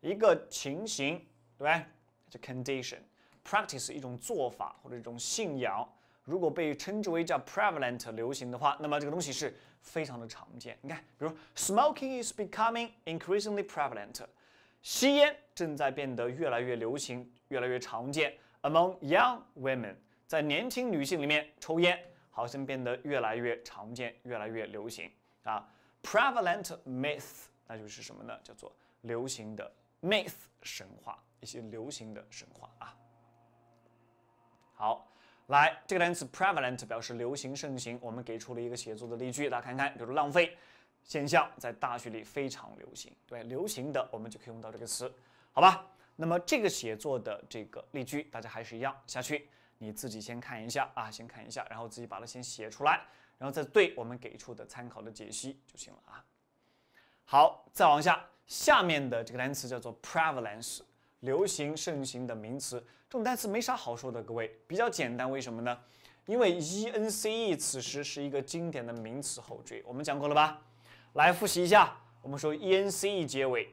一个情形，对不对？叫 condition, practice 一种做法或者一种信仰。如果被称之为叫 prevalent 流行的话，那么这个东西是非常的常见。你看，比如 smoking is becoming increasingly prevalent，吸烟正在变得越来越流行，越来越常见 among young women，在年轻女性里面，抽烟好像变得越来越常见，越来越流行啊。prevalent myth 那就是什么呢？叫做流行的 myth 神话，一些流行的神话啊。好。来，这个单词 prevalent 表示流行盛行，我们给出了一个写作的例句，大家看看，比如浪费现象在大学里非常流行，对，流行的我们就可以用到这个词，好吧？那么这个写作的这个例句，大家还是一样下去，你自己先看一下啊，先看一下，然后自己把它先写出来，然后再对我们给出的参考的解析就行了啊。好，再往下，下面的这个单词叫做 prevalence。流行盛行的名词，这种单词没啥好说的，各位比较简单，为什么呢？因为 e n c e 此时是一个经典的名词后缀，我们讲过了吧？来复习一下，我们说 e n c e 结尾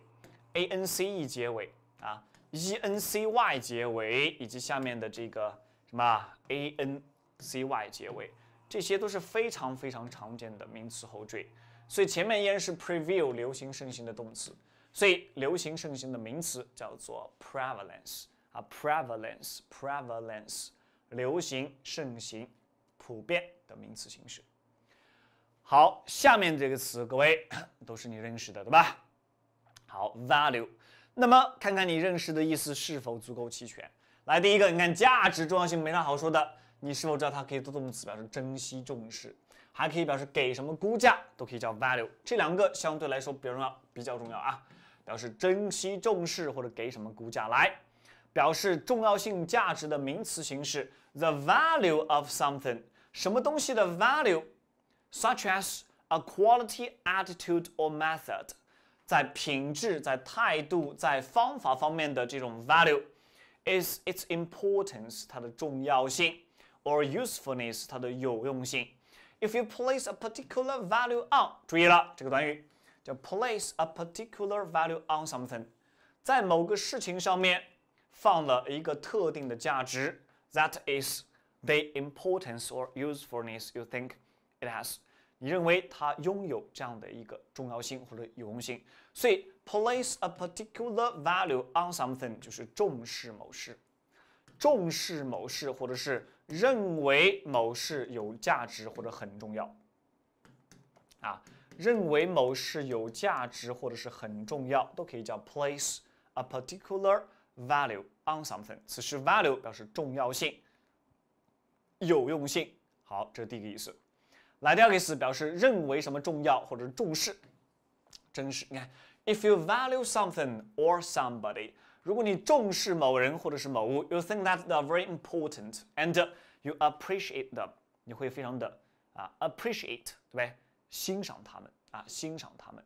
，a n c e 结尾啊，e n c y 结尾，以及下面的这个什么 a n c y 结尾，这些都是非常非常常见的名词后缀。所以前面依然是 p r e v i e w 流行盛行的动词。最流行盛行的名词叫做 prevalence 啊 prevalence prevalence 流行盛行普遍的名词形式。好，下面这个词各位 都是你认识的对吧？好 value，那么看看你认识的意思是否足够齐全。来第一个，你看价值重要性没啥好说的，你是否知道它可以做动词表示珍惜重视，还可以表示给什么估价都可以叫 value，这两个相对来说比较重要比较重要啊。表示珍惜、重视或者给什么估价来。表示重要性、价值的名词形式，the value of something，什么东西的 value，such as a quality, attitude or method，在品质、在态度、在方法方面的这种 value，is its importance，它的重要性，or usefulness，它的有用性。If you place a particular value on，注意了这个短语。叫 place a particular value on something，在某个事情上面放了一个特定的价值。That is the importance or usefulness you think it has。你认为它拥有这样的一个重要性或者有用性。所以 place a particular value on something 就是重视某事，重视某事，或者是认为某事有价值或者很重要。啊。认为某事有价值或者是很重要，都可以叫 place a particular value on something。此时 value 表示重要性、有用性。好，这是第一个意思。来，第二个意思表示认为什么重要或者重视、珍视。你看，if you value something or somebody，如果你重视某人或者是某物，you think that they are very important and you appreciate them，你会非常的啊 appreciate，对不对？欣赏他们啊，欣赏他们。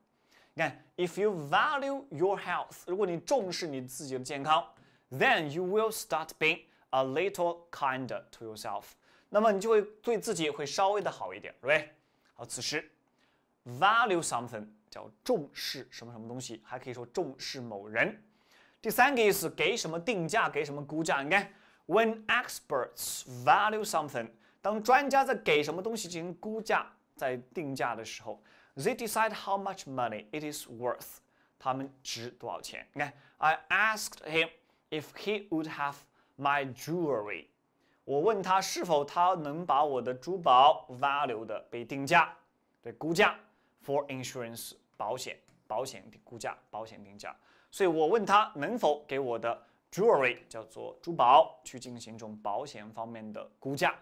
你看，if you value your health，如果你重视你自己的健康，then you will start being a little kinder to yourself。那么你就会对自己会稍微的好一点，g h 对？好，此时，value something 叫重视什么什么东西，还可以说重视某人。第三个意思，给什么定价，给什么估价。你看，when experts value something，当专家在给什么东西进行估价。在定价的时候，they decide how much money it is worth，他们值多少钱？你看，I asked him if he would have my jewelry，我问他是否他能把我的珠宝 value 的被定价，对估价 for insurance 保险保险估价保险定价，所以我问他能否给我的 jewelry 叫做珠宝去进行一种保险方面的估价。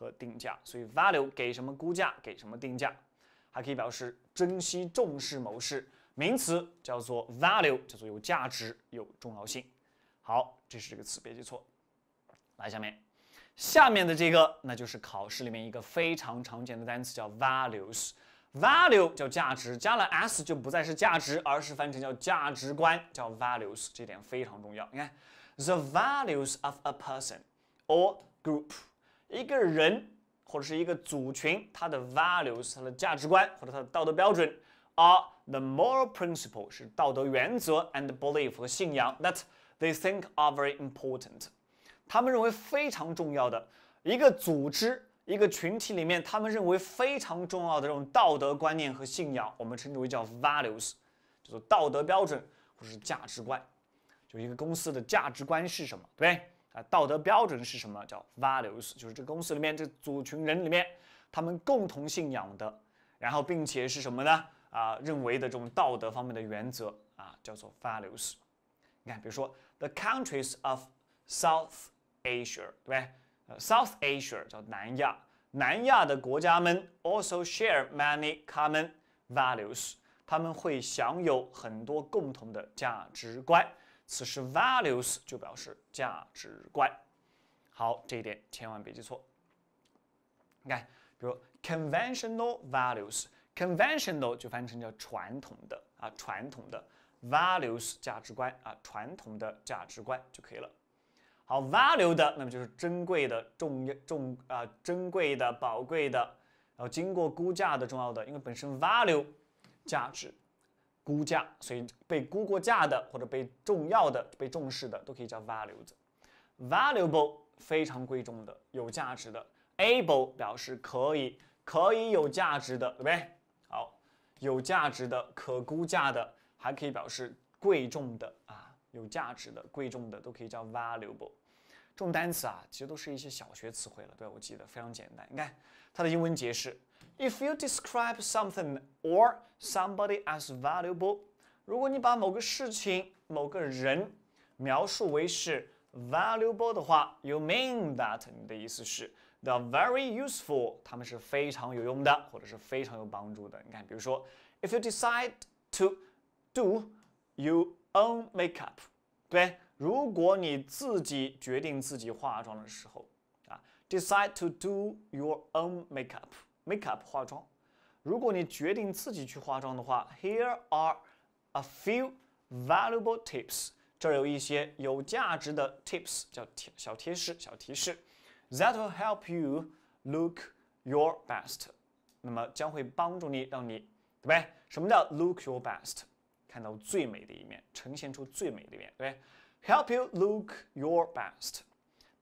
和定价，所以 value 给什么估价，给什么定价，还可以表示珍惜、重视某事。名词叫做 value，叫做有价值、有重要性。好，这是这个词，别记错。来，下面下面的这个，那就是考试里面一个非常常见的单词，叫 values。value 叫价值，加了 s 就不再是价值，而是翻成叫价值观，叫 values。这点非常重要。你看，the values of a person or group。一个人或者是一个组群，他的 values、他的价值观或者他的道德标准，are the moral p r i n c i p l e 是道德原则 and belief 和信仰 that they think are very important。他们认为非常重要的一个组织、一个群体里面，他们认为非常重要的这种道德观念和信仰，我们称之为叫 values，叫做道德标准或者是价值观。就一个公司的价值观是什么？对。啊，道德标准是什么？叫 values，就是这公司里面这组群人里面，他们共同信仰的，然后并且是什么呢？啊，认为的这种道德方面的原则啊，叫做 values。你看，比如说 the countries of South Asia，对不对？呃，South Asia 叫南亚，南亚的国家们 also share many common values，他们会享有很多共同的价值观。此时，values 就表示价值观。好，这一点千万别记错。你看，比如 conventional values，conventional 就翻译成叫传统的啊，传统的 values 价值观啊，传统的价值观就可以了。好，value 的那么就是珍贵的、重要、重啊珍贵的、宝贵的，然后经过估价的、重要的，因为本身 value 价值。估价，所以被估过价的或者被重要的、被重视的都可以叫 v a l u e s valuable 非常贵重的、有价值的。able 表示可以，可以有价值的，对不对？好，有价值的、可估价的，还可以表示贵重的啊，有价值的、贵重的都可以叫 valuable。这种单词啊，其实都是一些小学词汇了，对吧？我记得非常简单。你看它的英文解释。If you describe something or somebody as valuable，如果你把某个事情、某个人描述为是 valuable 的话，you mean that 你的意思是 they are very useful，他们是非常有用的，或者是非常有帮助的。你看，比如说，if you decide to do your own makeup，对，如果你自己决定自己化妆的时候啊，decide to do your own makeup。Make up 化妆，如果你决定自己去化妆的话，Here are a few valuable tips。这儿有一些有价值的 tips，叫贴小贴士、小提示。That will help you look your best。那么将会帮助你让你对不对？什么叫 look your best？看到最美的一面，呈现出最美的一面，对不对 h e l p you look your best，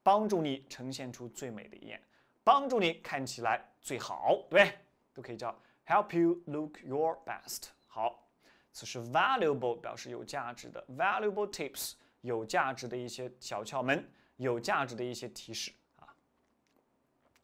帮助你呈现出最美的一面。帮助你看起来最好，对都可以叫 help you look your best。好，此时 valuable 表示有价值的，valuable tips 有价值的一些小窍门，有价值的一些提示啊。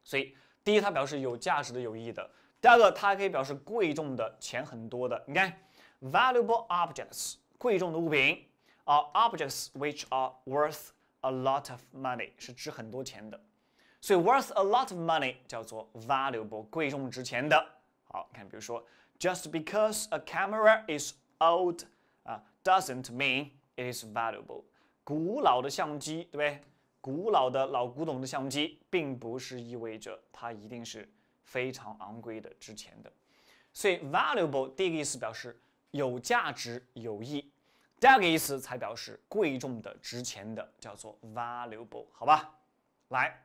所以第一，它表示有价值的、有益的；第二个，它还可以表示贵重的、钱很多的。你看，valuable objects 贵重的物品，a r objects which are worth a lot of money 是值很多钱的。所以 worth a lot of money 叫做 valuable，贵重、值钱的。好看，比如说 just because a camera is old 啊，doesn't mean it is valuable。古老的相机，对不对？古老的老古董的相机，并不是意味着它一定是非常昂贵的、值钱的。所以 valuable 第一个意思表示有价值、有益，第二个意思才表示贵重的、值钱的，叫做 valuable，好吧？来。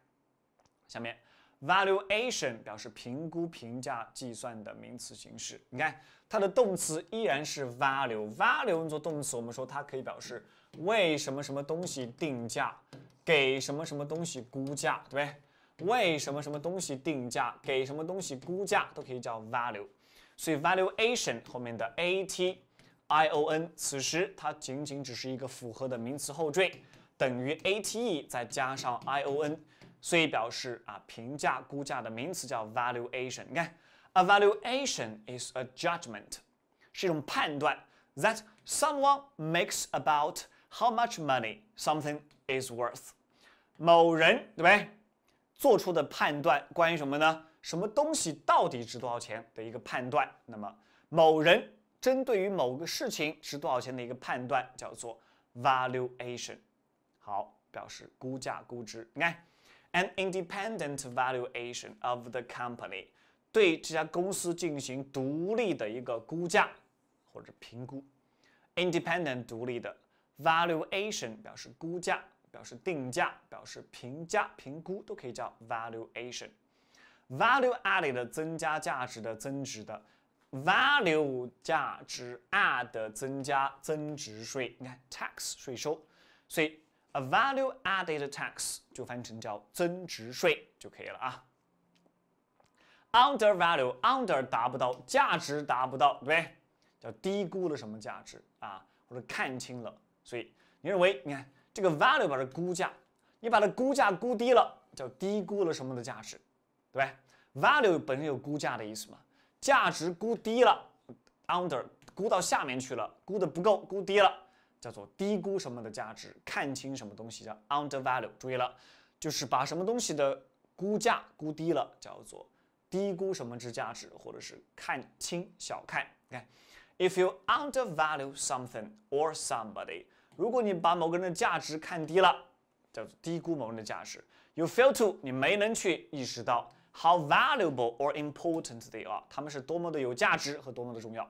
下面，valuation 表示评估、评价、计算的名词形式。你看，它的动词依然是 value。value 做动词，我们说它可以表示为什么什么东西定价，给什么什么东西估价，对不对？为什么什么东西定价，给什么东西估价，都可以叫 value。所以 valuation 后面的 a t ion，此时它仅仅只是一个复合的名词后缀，等于 ate 再加上 ion。所以表示啊，评价、估价的名词叫 valuation。你看，evaluation is a judgment，是一种判断。That someone makes about how much money something is worth，某人对不对？做出的判断关于什么呢？什么东西到底值多少钱的一个判断。那么某人针对于某个事情值多少钱的一个判断叫做 valuation。好，表示估价、估值。你看。An independent valuation of the company，对这家公司进行独立的一个估价或者评估。Independent 独立的 valuation 表示估价，表示定价，表示评价、评估都可以叫 valuation。Value-added 增加价值的增值的 value 价值 add 增加增值税，你看 tax 税收，所以。A value-added tax 就翻译成叫增值税就可以了啊。Undervalue under 达不到价值达不到，对不对？叫低估了什么价值啊？或者看清了，所以你认为，你看这个 value 把它估价，你把它估价估低了，叫低估了什么的价值，对吧对？Value 本身有估价的意思嘛，价值估低了，under 估到下面去了，估的不够，估低了。叫做低估什么的价值，看清什么东西叫 undervalue。注意了，就是把什么东西的估价估低了，叫做低估什么之价值，或者是看清、小看。你看，if you undervalue something or somebody，如果你把某个人的价值看低了，叫做低估某人的价值。You fail to，你没能去意识到 how valuable or important they are，他们是多么的有价值和多么的重要。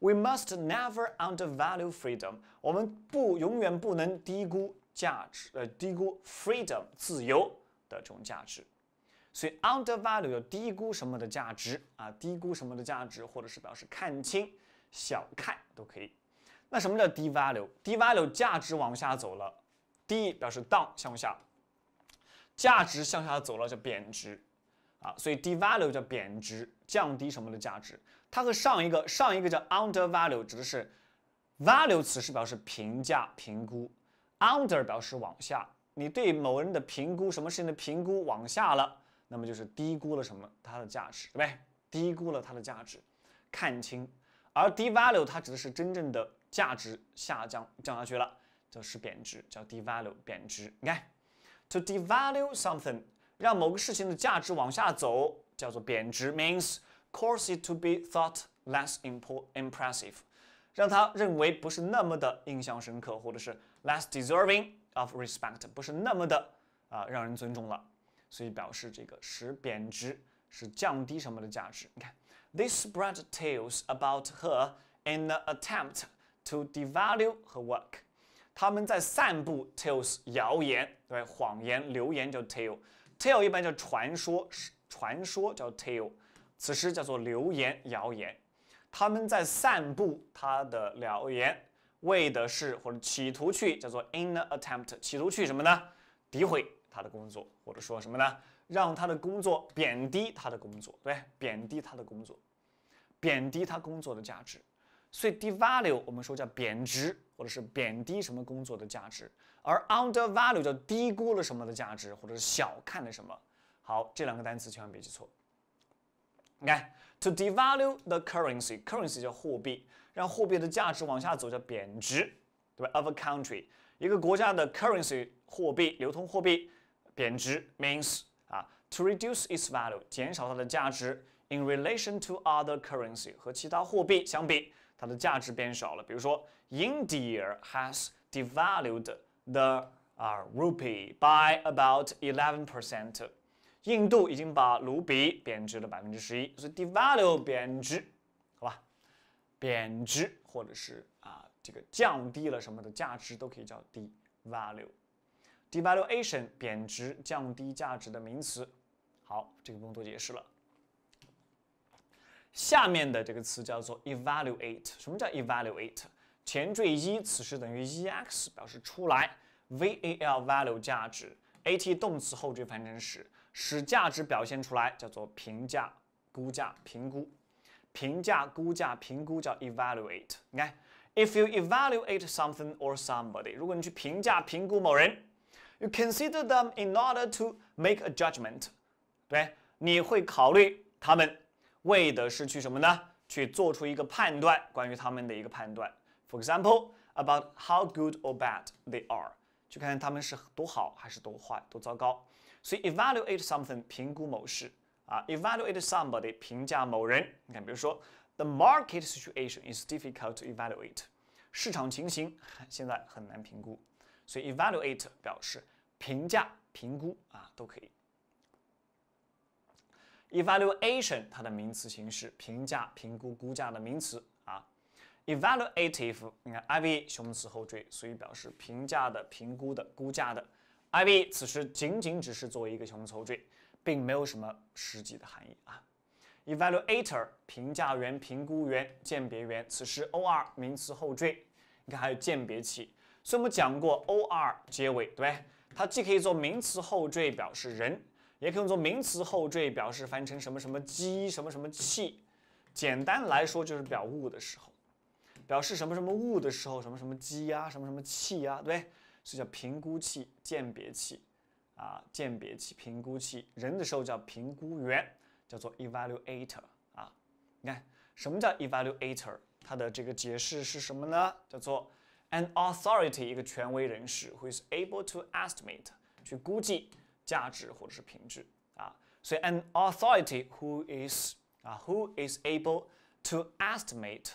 We must never undervalue freedom。我们不永远不能低估价值，呃，低估 freedom 自由的这种价值。所以 undervalue 就低估什么的价值啊，低估什么的价值，或者是表示看清、小看都可以。那什么叫 devalue？devalue 价值往下走了，de 表示 down 向下，价值向下走了叫贬值啊，所以 devalue 叫贬值，降低什么的价值。它和上一个上一个叫 undervalue，指的是 value，词是表示评价、评估，under 表示往下。你对某人的评估，什么事情的评估往下了，那么就是低估了什么它的价值，对不对？低估了它的价值，看清。而 devalue 它指的是真正的价值下降，降下去了就是贬值，叫 devalue，贬值。你看，to devalue something，让某个事情的价值往下走，叫做贬值，means。Cause it to be thought less impo impressive，让他认为不是那么的印象深刻，或者是 less deserving of respect，不是那么的啊让人尊重了。所以表示这个使贬值，是降低什么的价值？你看，they spread tales about her in an attempt to devalue her work。他们在散布 tales 谣言，对谎言、流言叫 tale，tale 一般叫传说，传说叫 tale。此时叫做流言、谣言，他们在散布他的谣言，为的是或者企图去叫做 in an attempt，企图去什么呢？诋毁他的工作，或者说什么呢？让他的工作贬低他的工作，对，贬低他的工作，贬低他工作的价值。所以 devalue 我们说叫贬值，或者是贬低什么工作的价值，而 undervalue 叫低估了什么的价值，或者是小看了什么。好，这两个单词千万别记错。To devalue the currency, currency 叫货币，让货币的价值往下走叫贬值，对吧？Of a country，一个国家的 currency 货币、流通货币贬值 means 啊，to reduce its value，减少它的价值，in relation to other currency 和其他货币相比，它的价值变少了。比如说，India has devalued the 啊 rupee by about eleven percent。印度已经把卢比贬值了百分之十一，所以 devalue 贬值，好吧，贬值或者是啊这个降低了什么的价值都可以叫 devalue，devaluation 贬值降低价值的名词。好，这个不用多解释了。下面的这个词叫做 evaluate，什么叫 evaluate？前缀一，此时等于 ex 表示出来，v a l value 价值，a t 动词后缀反成时。使价值表现出来，叫做评价、估价、评估。评价、估价、评估叫 evaluate。你看，if you evaluate something or somebody，如果你去评价、评估某人，you consider them in order to make a judgment。对，你会考虑他们，为的是去什么呢？去做出一个判断，关于他们的一个判断。For example，about how good or bad they are，去看他们是多好还是多坏、多糟糕。所以 evaluate something 评估某事啊，evaluate somebody 评价某人。你看，比如说，the market situation is difficult to evaluate，市场情形现在很难评估。所以 evaluate 表示评价、评估啊，都可以。evaluation 它的名词形式，评价、评估、估价的名词啊。evaluative，你看 i-v，形容词后缀，所以表示评价的、评估的、估价的。I B 此时仅仅只是作为一个形容词后缀，并没有什么实际的含义啊。Evaluator 评价员、评估员、鉴别员，此时 O R 名词后缀，你看还有鉴别器。所以我们讲过 O R 结尾，对不对？它既可以做名词后缀表示人，也可以做名词后缀表示翻成什么什么机、什么什么器。简单来说，就是表物的时候，表示什么什么物的时候，什么什么机啊，什么什么器啊，对不对？所以叫评估器、鉴别器，啊，鉴别器、评估器。人的时候叫评估员，叫做 evaluator 啊。你看什么叫 evaluator？它的这个解释是什么呢？叫做 an authority，一个权威人士，who is able to estimate，去估计价值或者是品质啊。所以 an authority who is 啊，who is able to estimate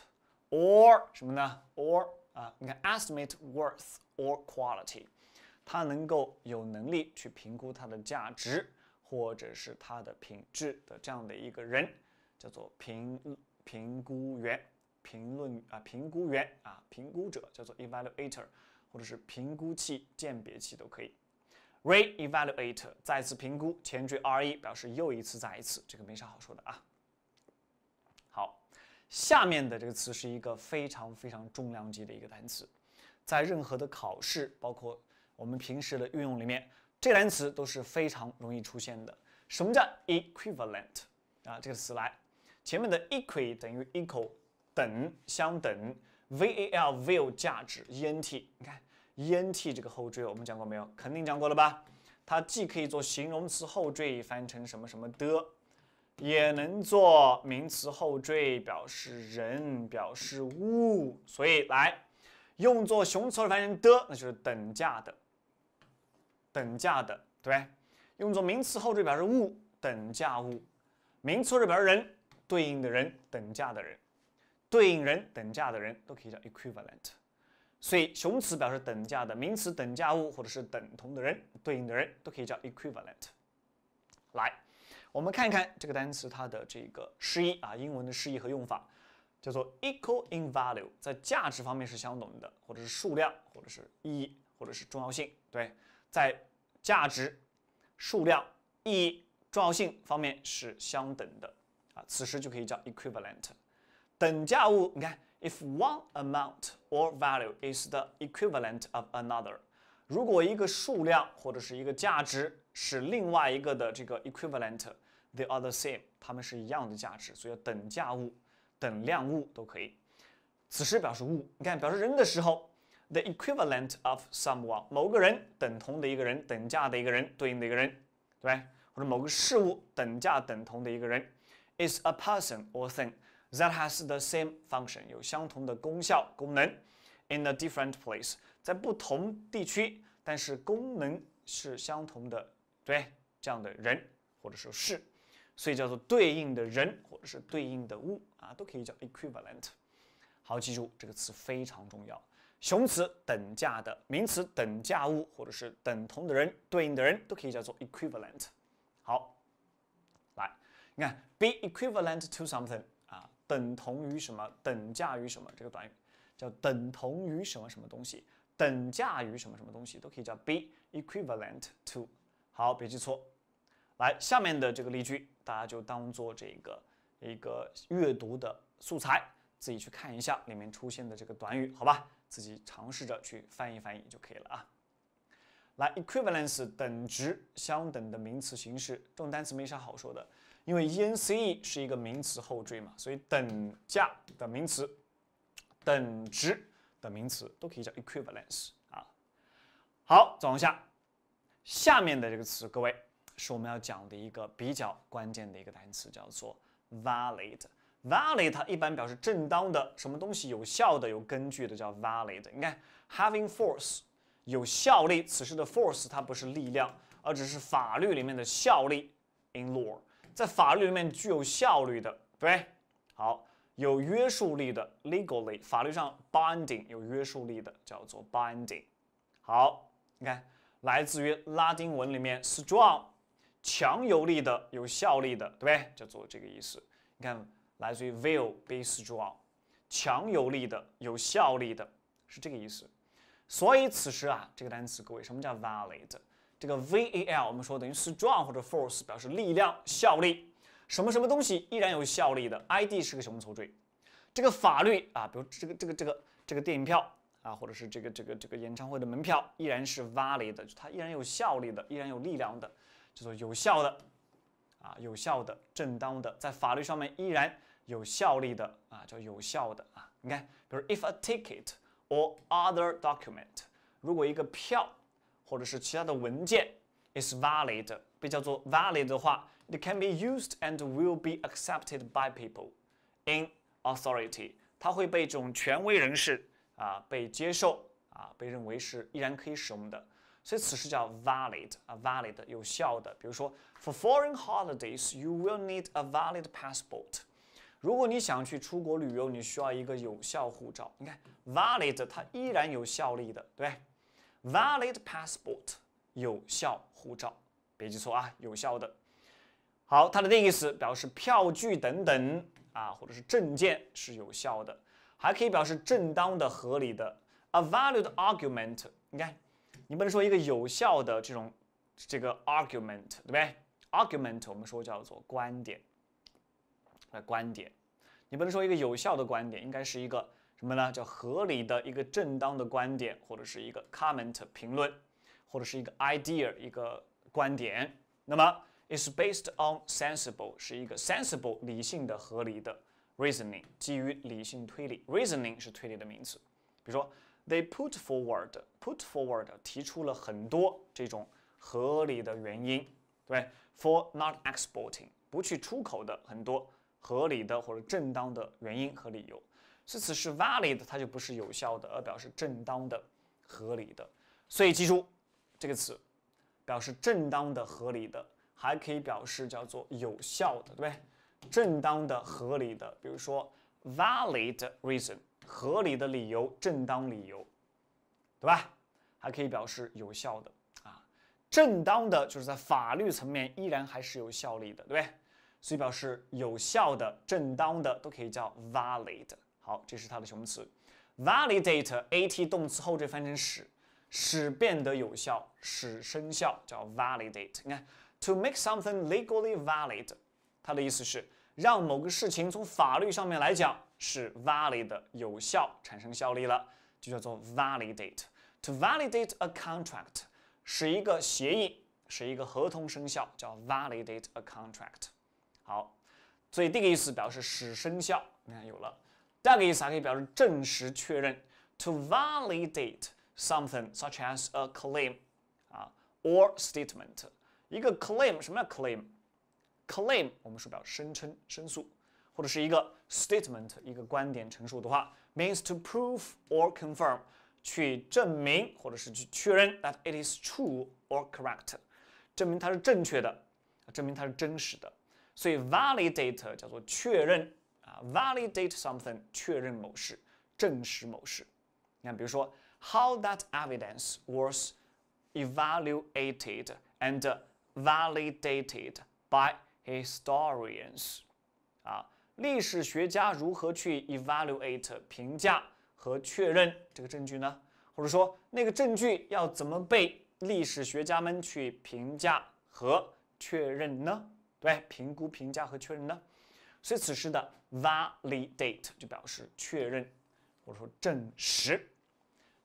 or 什么呢？or 啊，你看 estimate worth。or quality，他能够有能力去评估它的价值，或者是它的品质的这样的一个人，叫做评评估员、评论啊评估员啊评估者，叫做 evaluator，或者是评估器、鉴别器都可以。re-evaluate 再次评估，前缀 re 表示又一次再一次，这个没啥好说的啊。好，下面的这个词是一个非常非常重量级的一个单词。在任何的考试，包括我们平时的运用里面，这单词都是非常容易出现的。什么叫 equivalent 啊？这个词来，前面的 equ 等于 equal 等相等，V A L value 值，E N T。你看 E N T 这个后缀，我们讲过没有？肯定讲过了吧？它既可以做形容词后缀，翻成什么什么的，也能做名词后缀，表示人，表示物。所以来。用作雄词后缀的，那就是等价的，等价的，对用作名词后缀表示物，等价物；名词后缀表示人，对应的人，等价的人，对应人，等价的人都可以叫 equivalent。所以，雄词表示等价的，名词等价物或者是等同的人，对应的人都可以叫 equivalent。来，我们看看这个单词它的这个释义啊，英文的释义和用法。叫做 equal in value，在价值方面是相等的，或者是数量，或者是意义，或者是重要性，对，在价值、数量、意义、重要性方面是相等的啊，此时就可以叫 equivalent，等价物。你看，if one amount or value is the equivalent of another，如果一个数量或者是一个价值是另外一个的这个 equivalent，they are the same，它们是一样的价值，所以叫等价物。等量物都可以。此时表示物，你看表示人的时候，the equivalent of someone 某个人等同的一个人，等价的一个人，对应的一个人，对吧？或者某个事物等价等同的一个人，is a person or thing that has the same function 有相同的功效功能 in a different place 在不同地区，但是功能是相同的，对，这样的人或者说是。所以叫做对应的人，或者是对应的物啊，都可以叫 equivalent。好，记住这个词非常重要。形容词等价的名词等价物，或者是等同的人、对应的人，都可以叫做 equivalent。好，来，你看 be equivalent to something 啊，等同于什么？等价于什么？这个短语叫等同于什么什么东西？等价于什么什么东西都可以叫 be equivalent to。好，别记错。来，下面的这个例句。大家就当做这个一个阅读的素材，自己去看一下里面出现的这个短语，好吧，自己尝试着去翻译翻译就可以了啊。来，equivalence 等值相等的名词形式，这种单词没啥好说的，因为 e-n-c-e 是一个名词后缀嘛，所以等价的名词、等值的名词都可以叫 equivalence 啊。好，再往下，下面的这个词，各位。是我们要讲的一个比较关键的一个单词，叫做 valid。valid 它一般表示正当的，什么东西有效的、有根据的叫 valid。你看 having force 有效力，此时的 force 它不是力量，而只是法律里面的效力 in law，在法律里面具有效率的，对？好，有约束力的 legally 法律上 binding 有约束力的叫做 binding。好，你看来自于拉丁文里面 strong。强有力的有效力的，对不对？叫做这个意思。你看，来自于 w i l l be strong，强有力的有效力的是这个意思。所以此时啊，这个单词各位，什么叫 valid？这个 V A L 我们说等于 strong 或者 force，表示力量、效力。什么什么东西依然有效力的？I D 是个什么词缀。这个法律啊，比如这个这个这个这个电影票啊，或者是这个这个这个演唱会的门票，依然是 valid，它依然有效力的，依然有力量的。叫做有效的啊，有效的、正当的，在法律上面依然有效力的啊，叫有效的啊。你看，比如 if a ticket or other document 如果一个票或者是其他的文件 is valid，被叫做 valid 的话，it can be used and will be accepted by people in authority。它会被一种权威人士啊被接受啊，被认为是依然可以使用的。所以，此时叫 valid 啊，valid 有效的。比如说，for foreign holidays，you will need a valid passport。如果你想去出国旅游，你需要一个有效护照。你看，valid 它依然有效力的，对 v a l i d passport 有效护照，别记错啊，有效的。好，它的定义词表示票据等等啊，或者是证件是有效的，还可以表示正当的、合理的。A valid argument，你看。你不能说一个有效的这种这个 argument，对不对？argument 我们说叫做观点，那观点。你不能说一个有效的观点，应该是一个什么呢？叫合理的一个正当的观点，或者是一个 comment 评论，或者是一个 idea 一个观点。那么 is based on sensible 是一个 sensible 理性的合理的 reasoning 基于理性推理，reasoning 是推理的名词，比如说。They put forward, put forward 提出了很多这种合理的原因，对不对？For not exporting，不去出口的很多合理的或者正当的原因和理由。所以，此是 valid，它就不是有效的，而表示正当的、合理的。所以记住这个词，表示正当的、合理的，还可以表示叫做有效的，对不对？正当的、合理的，比如说 valid reason。合理的理由，正当理由，对吧？还可以表示有效的啊，正当的就是在法律层面依然还是有效力的，对不对？所以表示有效的、正当的都可以叫 valid。好，这是它的形容词 validate，a t 动词后缀翻成使，使变得有效，使生效，叫 validate。你看，to make something legally valid，它的意思是让某个事情从法律上面来讲。是 valid 的有效产生效力了，就叫做 validate。To validate a contract，使一个协议，使一个合同生效，叫 validate a contract。好，所以第一个意思表示使生效。你看有了。第二个意思还可以表示证实、确认。To validate something such as a claim，啊，or statement。一个 claim，什么叫 claim？claim 我们是表示声称、申诉。或者是一个 statement 一个观点陈述的话，means to prove or confirm 去证明或者是去确认 that it is true or correct，证明它是正确的，证明它是真实的。所以 validate 叫做确认啊，validate something 确认某事，证实某事。你看，比如说 how that evidence was evaluated and validated by historians 啊。历史学家如何去 evaluate 评价和确认这个证据呢？或者说那个证据要怎么被历史学家们去评价和确认呢？对，评估、评价和确认呢？所以此时的 validate 就表示确认，或者说证实。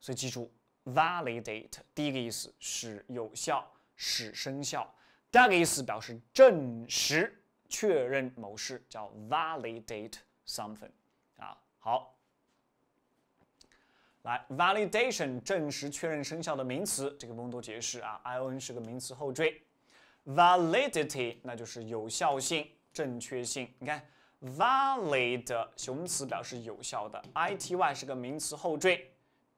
所以记住，validate 第一个意思是有效，使生效；第二个意思表示证实。确认某事叫 validate something，啊，好，来 validation 证实确认、生效的名词。这个不用多解释啊，ion 是个名词后缀，validity 那就是有效性、正确性。你看 valid 形词表示有效的，ity 是个名词后缀，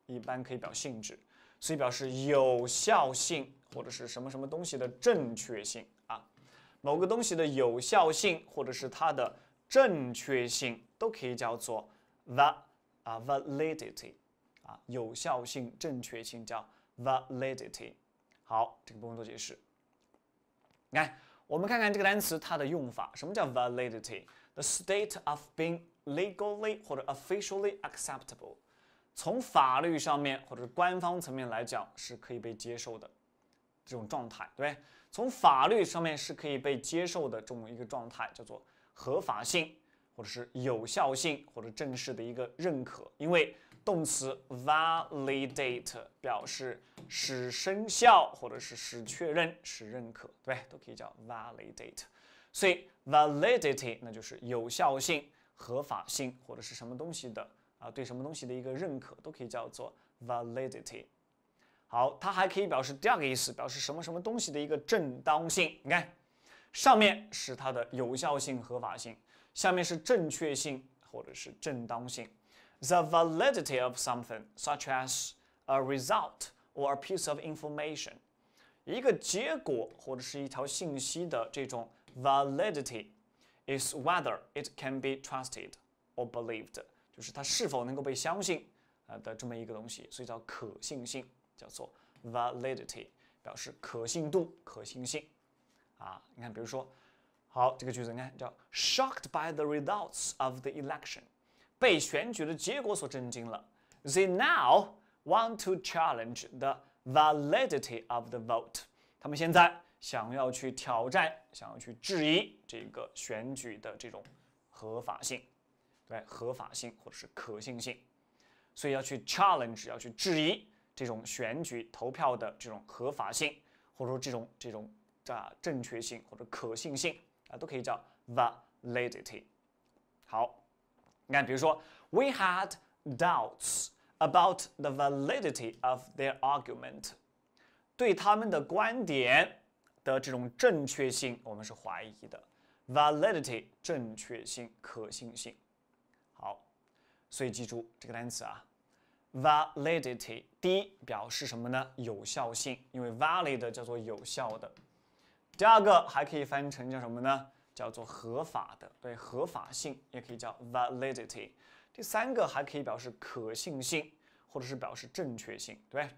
一般可以表性质，所以表示有效性或者是什么什么东西的正确性。某个东西的有效性，或者是它的正确性，都可以叫做 the 啊 validity 啊有效性、正确性叫 validity。好，这个不用做解释。看，我们看看这个单词它的用法。什么叫 validity？The state of being legally 或者 officially acceptable。从法律上面或者是官方层面来讲，是可以被接受的这种状态，对？从法律上面是可以被接受的，这么一个状态叫做合法性，或者是有效性，或者正式的一个认可。因为动词 validate 表示使生效，或者是使确认、使认可，对都可以叫 validate。所以 validity 那就是有效性、合法性或者是什么东西的啊？对什么东西的一个认可，都可以叫做 validity。好，它还可以表示第二个意思，表示什么什么东西的一个正当性。你看，上面是它的有效性、合法性，下面是正确性或者是正当性。The validity of something, such as a result or a piece of information, 一个结果或者是一条信息的这种 validity, is whether it can be trusted or believed，就是它是否能够被相信啊的这么一个东西，所以叫可信性。叫做 validity，表示可信度、可信性。啊，你看，比如说，好，这个句子你看，叫 shocked by the results of the election，被选举的结果所震惊了。They now want to challenge the validity of the vote。他们现在想要去挑战，想要去质疑这个选举的这种合法性，对，合法性或者是可信性，所以要去 challenge，要去质疑。这种选举投票的这种合法性，或者说这种这种啊正确性或者可信性啊，都可以叫 validity。好，你看，比如说，we had doubts about the validity of their argument，对他们的观点的这种正确性，我们是怀疑的。Validity，正确性、可信性。好，所以记住这个单词啊。Validity，第一表示什么呢？有效性，因为 valid 叫做有效的。第二个还可以翻译成叫什么呢？叫做合法的，对，合法性也可以叫 validity。第三个还可以表示可信性，或者是表示正确性，对不对？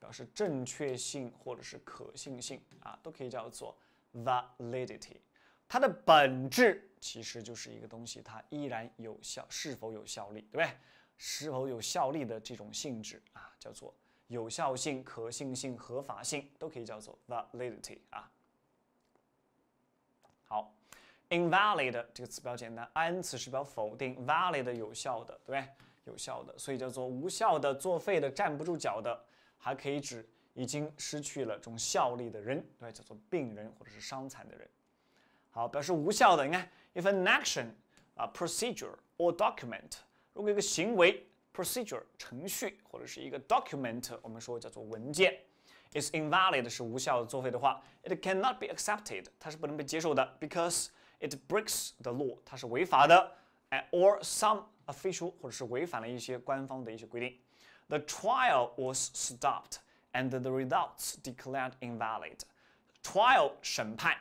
表示正确性或者是可信性啊，都可以叫做 validity。它的本质其实就是一个东西，它依然有效，是否有效力，对不对？是否有效力的这种性质啊，叫做有效性、可信性、合法性，都可以叫做 validity 啊。好，invalid 这个词比较简单，i-n 词是表否定，valid 有效的，对不对？有效的，所以叫做无效的、作废的、站不住脚的，还可以指已经失去了这种效力的人，对，叫做病人或者是伤残的人。好，表示无效的，你看，if an action 啊，procedure or document。如果一个行为 procedure 程序或者是一个 document 我们说叫做文件 is invalid it cannot be accepted 它是不能被接受的 because it breaks the law 它是违法的, or some official 或者是违反了一些官方的一些规定。The trial was stopped and the results declared invalid. Trial 审判，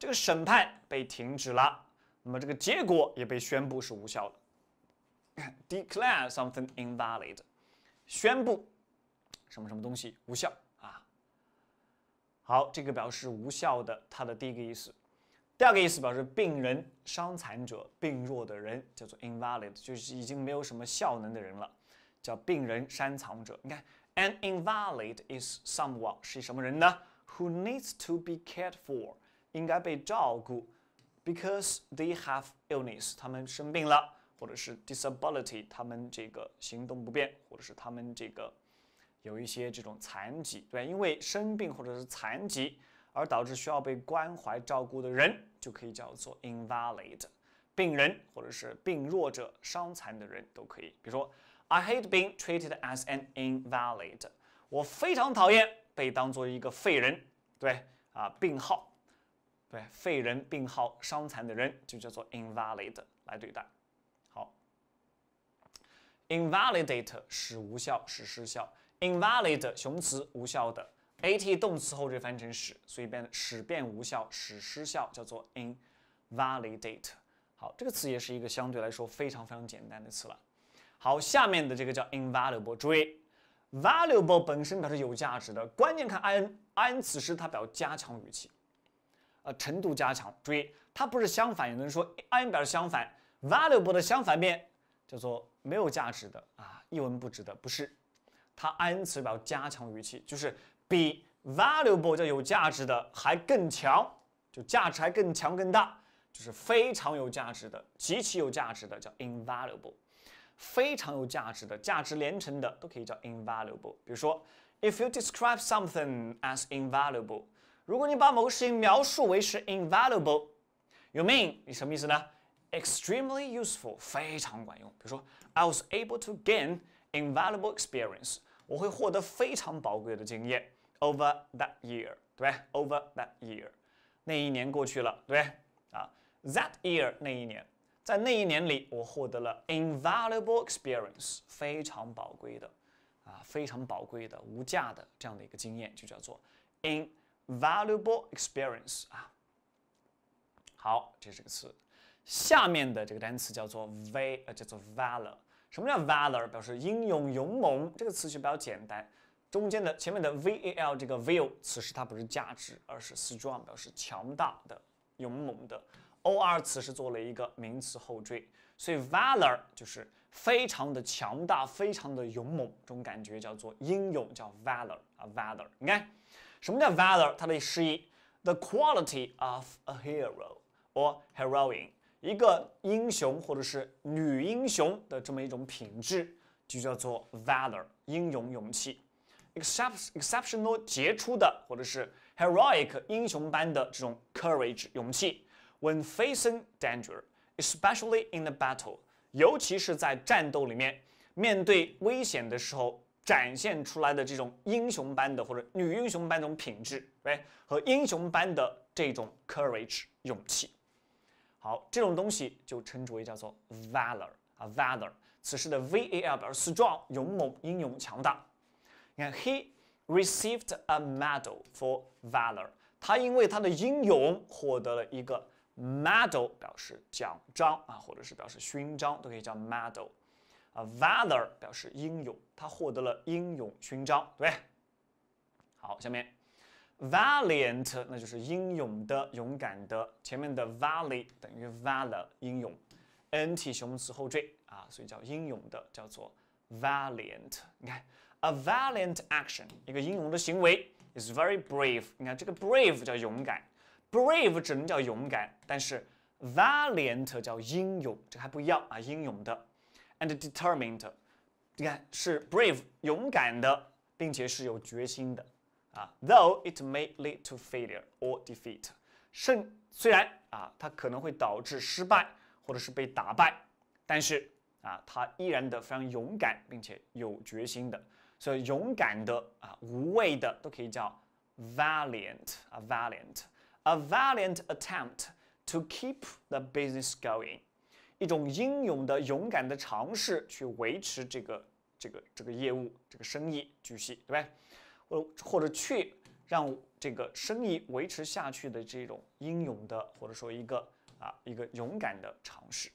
这个审判被停止了，那么这个结果也被宣布是无效的。Declare something invalid，宣布什么什么东西无效啊。好，这个表示无效的，它的第一个意思，第二个意思表示病人、伤残者、病弱的人叫做 invalid，就是已经没有什么效能的人了，叫病人、伤残者。你看，an invalid is someone 是什么人呢？Who needs to be cared for？应该被照顾，because they have illness，他们生病了。或者是 disability，他们这个行动不便，或者是他们这个有一些这种残疾，对，因为生病或者是残疾而导致需要被关怀照顾的人，就可以叫做 invalid，病人或者是病弱者、伤残的人都可以。比如说，I hate being treated as an invalid，我非常讨厌被当做一个废人，对，啊，病号，对，废人、病号、伤残的人就叫做 invalid 来对待。invalidate 使无效，使失效。invalid 形容词无效的。at 动词后缀翻成使，所以变使变无效，使失效，叫做 invalidate。好，这个词也是一个相对来说非常非常简单的词了。好，下面的这个叫 i n valuable，注意 valuable 本身表示有价值的，关键看 in，in 此时它表加强语气，呃，程度加强。注意它不是相反，有人说 in 表示相反，valuable 的相反面叫做。没有价值的啊，一文不值的不是。它 i n 词表加强语气，就是比 valuable 叫有价值的还更强，就价值还更强更大，就是非常有价值的，极其有价值的叫 invaluable，非常有价值的，价值连城的都可以叫 invaluable。比如说，if you describe something as invaluable，如果你把某个事情描述为是 invaluable，you mean 你什么意思呢？Extremely useful，非常管用。比如说，I was able to gain invaluable experience，我会获得非常宝贵的经验。Over that year，对不对？Over that year，那一年过去了，对不对？啊，That year，那一年，在那一年里，我获得了 invaluable experience，非常宝贵的，啊，非常宝贵的，无价的这样的一个经验，就叫做 invaluable experience，啊。好，这是个词。下面的这个单词叫做 v a 呃，叫做 valor。什么叫 valor？表示英勇、勇猛。这个词就比较简单，中间的前面的 val 这个 v e l 词是它不是价值，而是 strong，表示强大的、勇猛的。or 词是做了一个名词后缀，所以 valor 就是非常的强大、非常的勇猛，这种感觉叫做英勇，叫 valor 啊 valor。你看，什么叫 valor？它的释义：the quality of a hero or heroine。一个英雄或者是女英雄的这么一种品质，就叫做 valor（ 英勇、勇气）。exceptional（ 杰出的）或者是 heroic（ 英雄般的）这种 courage（ 勇气）。When facing danger, especially in the battle（ 尤其是在战斗里面面对危险的时候展现出来的这种英雄般的或者女英雄般这种品质，哎，和英雄般的这种 courage（ 勇气）。好，这种东西就称之为叫做 valor 啊 valor，此时的 V A L 表示 strong，勇猛、英勇、强大。你看，he received a medal for valor，他因为他的英勇获得了一个 medal，表示奖章啊，或者是表示勋章，都可以叫 medal。啊 valor 表示英勇，他获得了英勇勋章，对对？好，下面。Valiant，那就是英勇的、勇敢的。前面的 vali 等于 v a l o r 英勇，nt 形容词后缀啊，所以叫英勇的，叫做 valiant。你看，a valiant action，一个英勇的行为，is very brave。你看这个 brave 叫勇敢，brave 只能叫勇敢，但是 valiant 叫英勇，这还不一样啊，英勇的。And determined，你看是 brave 勇敢的，并且是有决心的。啊，though it may lead to failure or defeat，甚虽然啊，它可能会导致失败或者是被打败，但是啊，它依然的非常勇敢，并且有决心的，所以勇敢的啊，无畏的都可以叫 valiant，啊 valiant，a valiant attempt to keep the business going，一种英勇的、勇敢的尝试去维持这个、这个、这个业务、这个生意继续，对吧？或者去让这个生意维持下去的这种英勇的，或者说一个啊一个勇敢的尝试，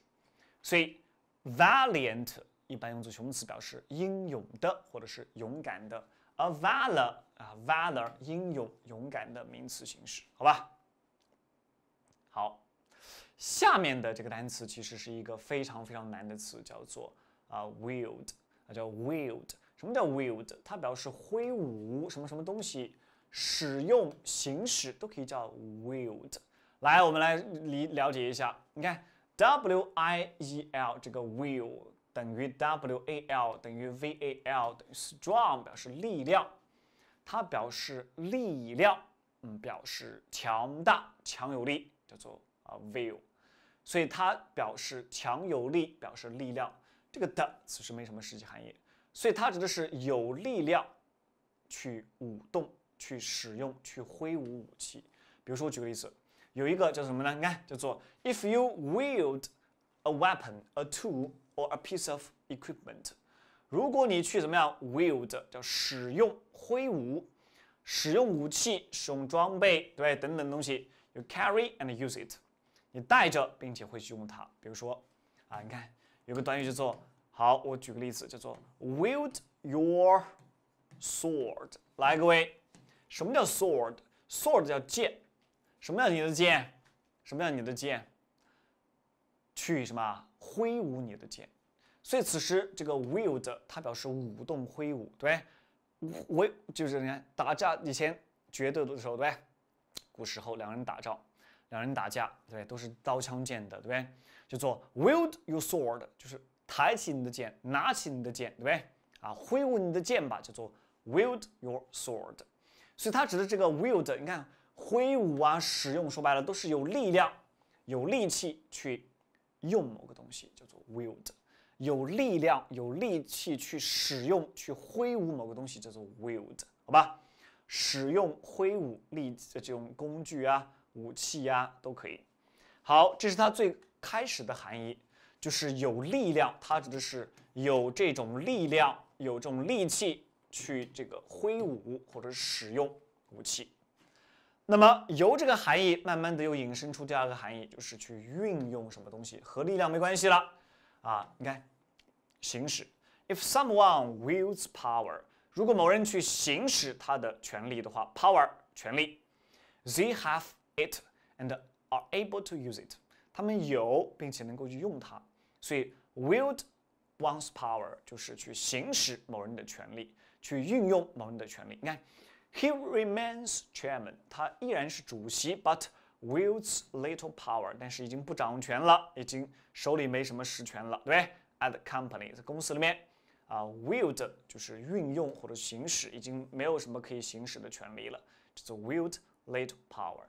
所以 valiant 一般用作形容词，表示英勇的或者是勇敢的，a v a l o r 啊 v a l o r 英勇勇敢的名词形式，好吧？好，下面的这个单词其实是一个非常非常难的词，叫做啊 wield，啊叫 wield。什么叫 wield？它表示挥舞什么什么东西，使用、行使都可以叫 wield。来，我们来理了解一下。你看，W I E L 这个 w i l l 等于 W A L 等于 V A L 等于 strong，表示力量。它表示力量，嗯，表示强大、强有力，叫做啊 w i l l 所以它表示强有力，表示力量。这个的此时没什么实际含义。所以它指的是有力量，去舞动、去使用、去挥舞武器。比如说，我举个例子，有一个叫什么呢？你看，叫做 if you wield a weapon, a tool, or a piece of equipment，如果你去怎么样 wield，叫使用、挥舞，使用武器、使用装备，对对？等等东西，you carry and use it，你带着并且会去用它。比如说，啊，你看有个短语叫做。好，我举个例子，叫做 wield your sword。来，各位，什么叫 sword？sword 叫剑。什么叫你的剑？什么叫你的剑？去什么？挥舞你的剑。所以此时这个 wield 它表示舞动、挥舞，对不对？我，就是你看打架以前决斗的时候，对不对？古时候两人打仗，两人打架，对对？都是刀枪剑的，对不对？叫做 wield your sword，就是。抬起你的剑，拿起你的剑，对不对？啊，挥舞你的剑吧，叫做 wield your sword。所以它指的这个 wield，你看挥舞啊，使用，说白了都是有力量、有力气去用某个东西，叫做 wield。有力量、有力气去使用、去挥舞某个东西，叫做 wield。好吧，使用、挥舞、力这种工具啊、武器呀都可以。好，这是它最开始的含义。就是有力量，它指的是有这种力量，有这种力气去这个挥舞或者使用武器。那么由这个含义，慢慢的又引申出第二个含义，就是去运用什么东西，和力量没关系了啊。你看，行使。If someone wields power，如果某人去行使他的权利的话，power 权力，they have it and are able to use it，他们有并且能够去用它。所以 wield one's power 就是去行使某人的权利，去运用某人的权利。你看，he remains chairman，他依然是主席，but wields little power，但是已经不掌权了，已经手里没什么实权了，对不对？At company，在公司里面，啊，wield 就是运用或者行使，已经没有什么可以行使的权利了，叫做 wield little power。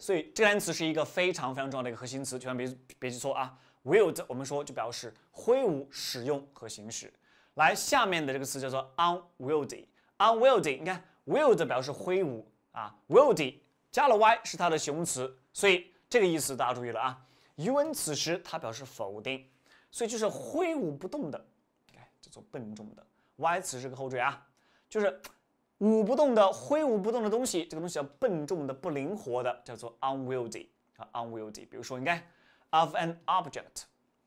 所以这个单词是一个非常非常重要的一个核心词，千万别别记错啊。Wield，我们说就表示挥舞、使用和行使。来，下面的这个词叫做 unwieldy。unwieldy，你看 wield 表示挥舞啊，wieldy 加了 y 是它的形容词，所以这个意思大家注意了啊。un 此时它表示否定，所以就是挥舞不动的，叫做笨重的。y 此是个后缀啊，就是。舞不动的、挥舞不动的东西，这个东西叫笨重的、不灵活的，叫做 unwieldy 啊 unwieldy。比如说，你看 of an object，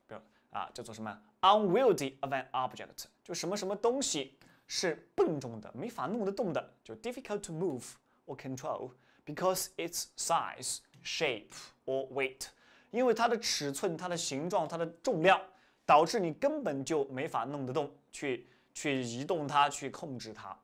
比如啊，叫做什么 unwieldy of an object，就什么什么东西是笨重的、没法弄得动的，就 difficult to move or control because its size, shape or weight，因为它的尺寸、它的形状、它的重量，导致你根本就没法弄得动，去去移动它、去控制它。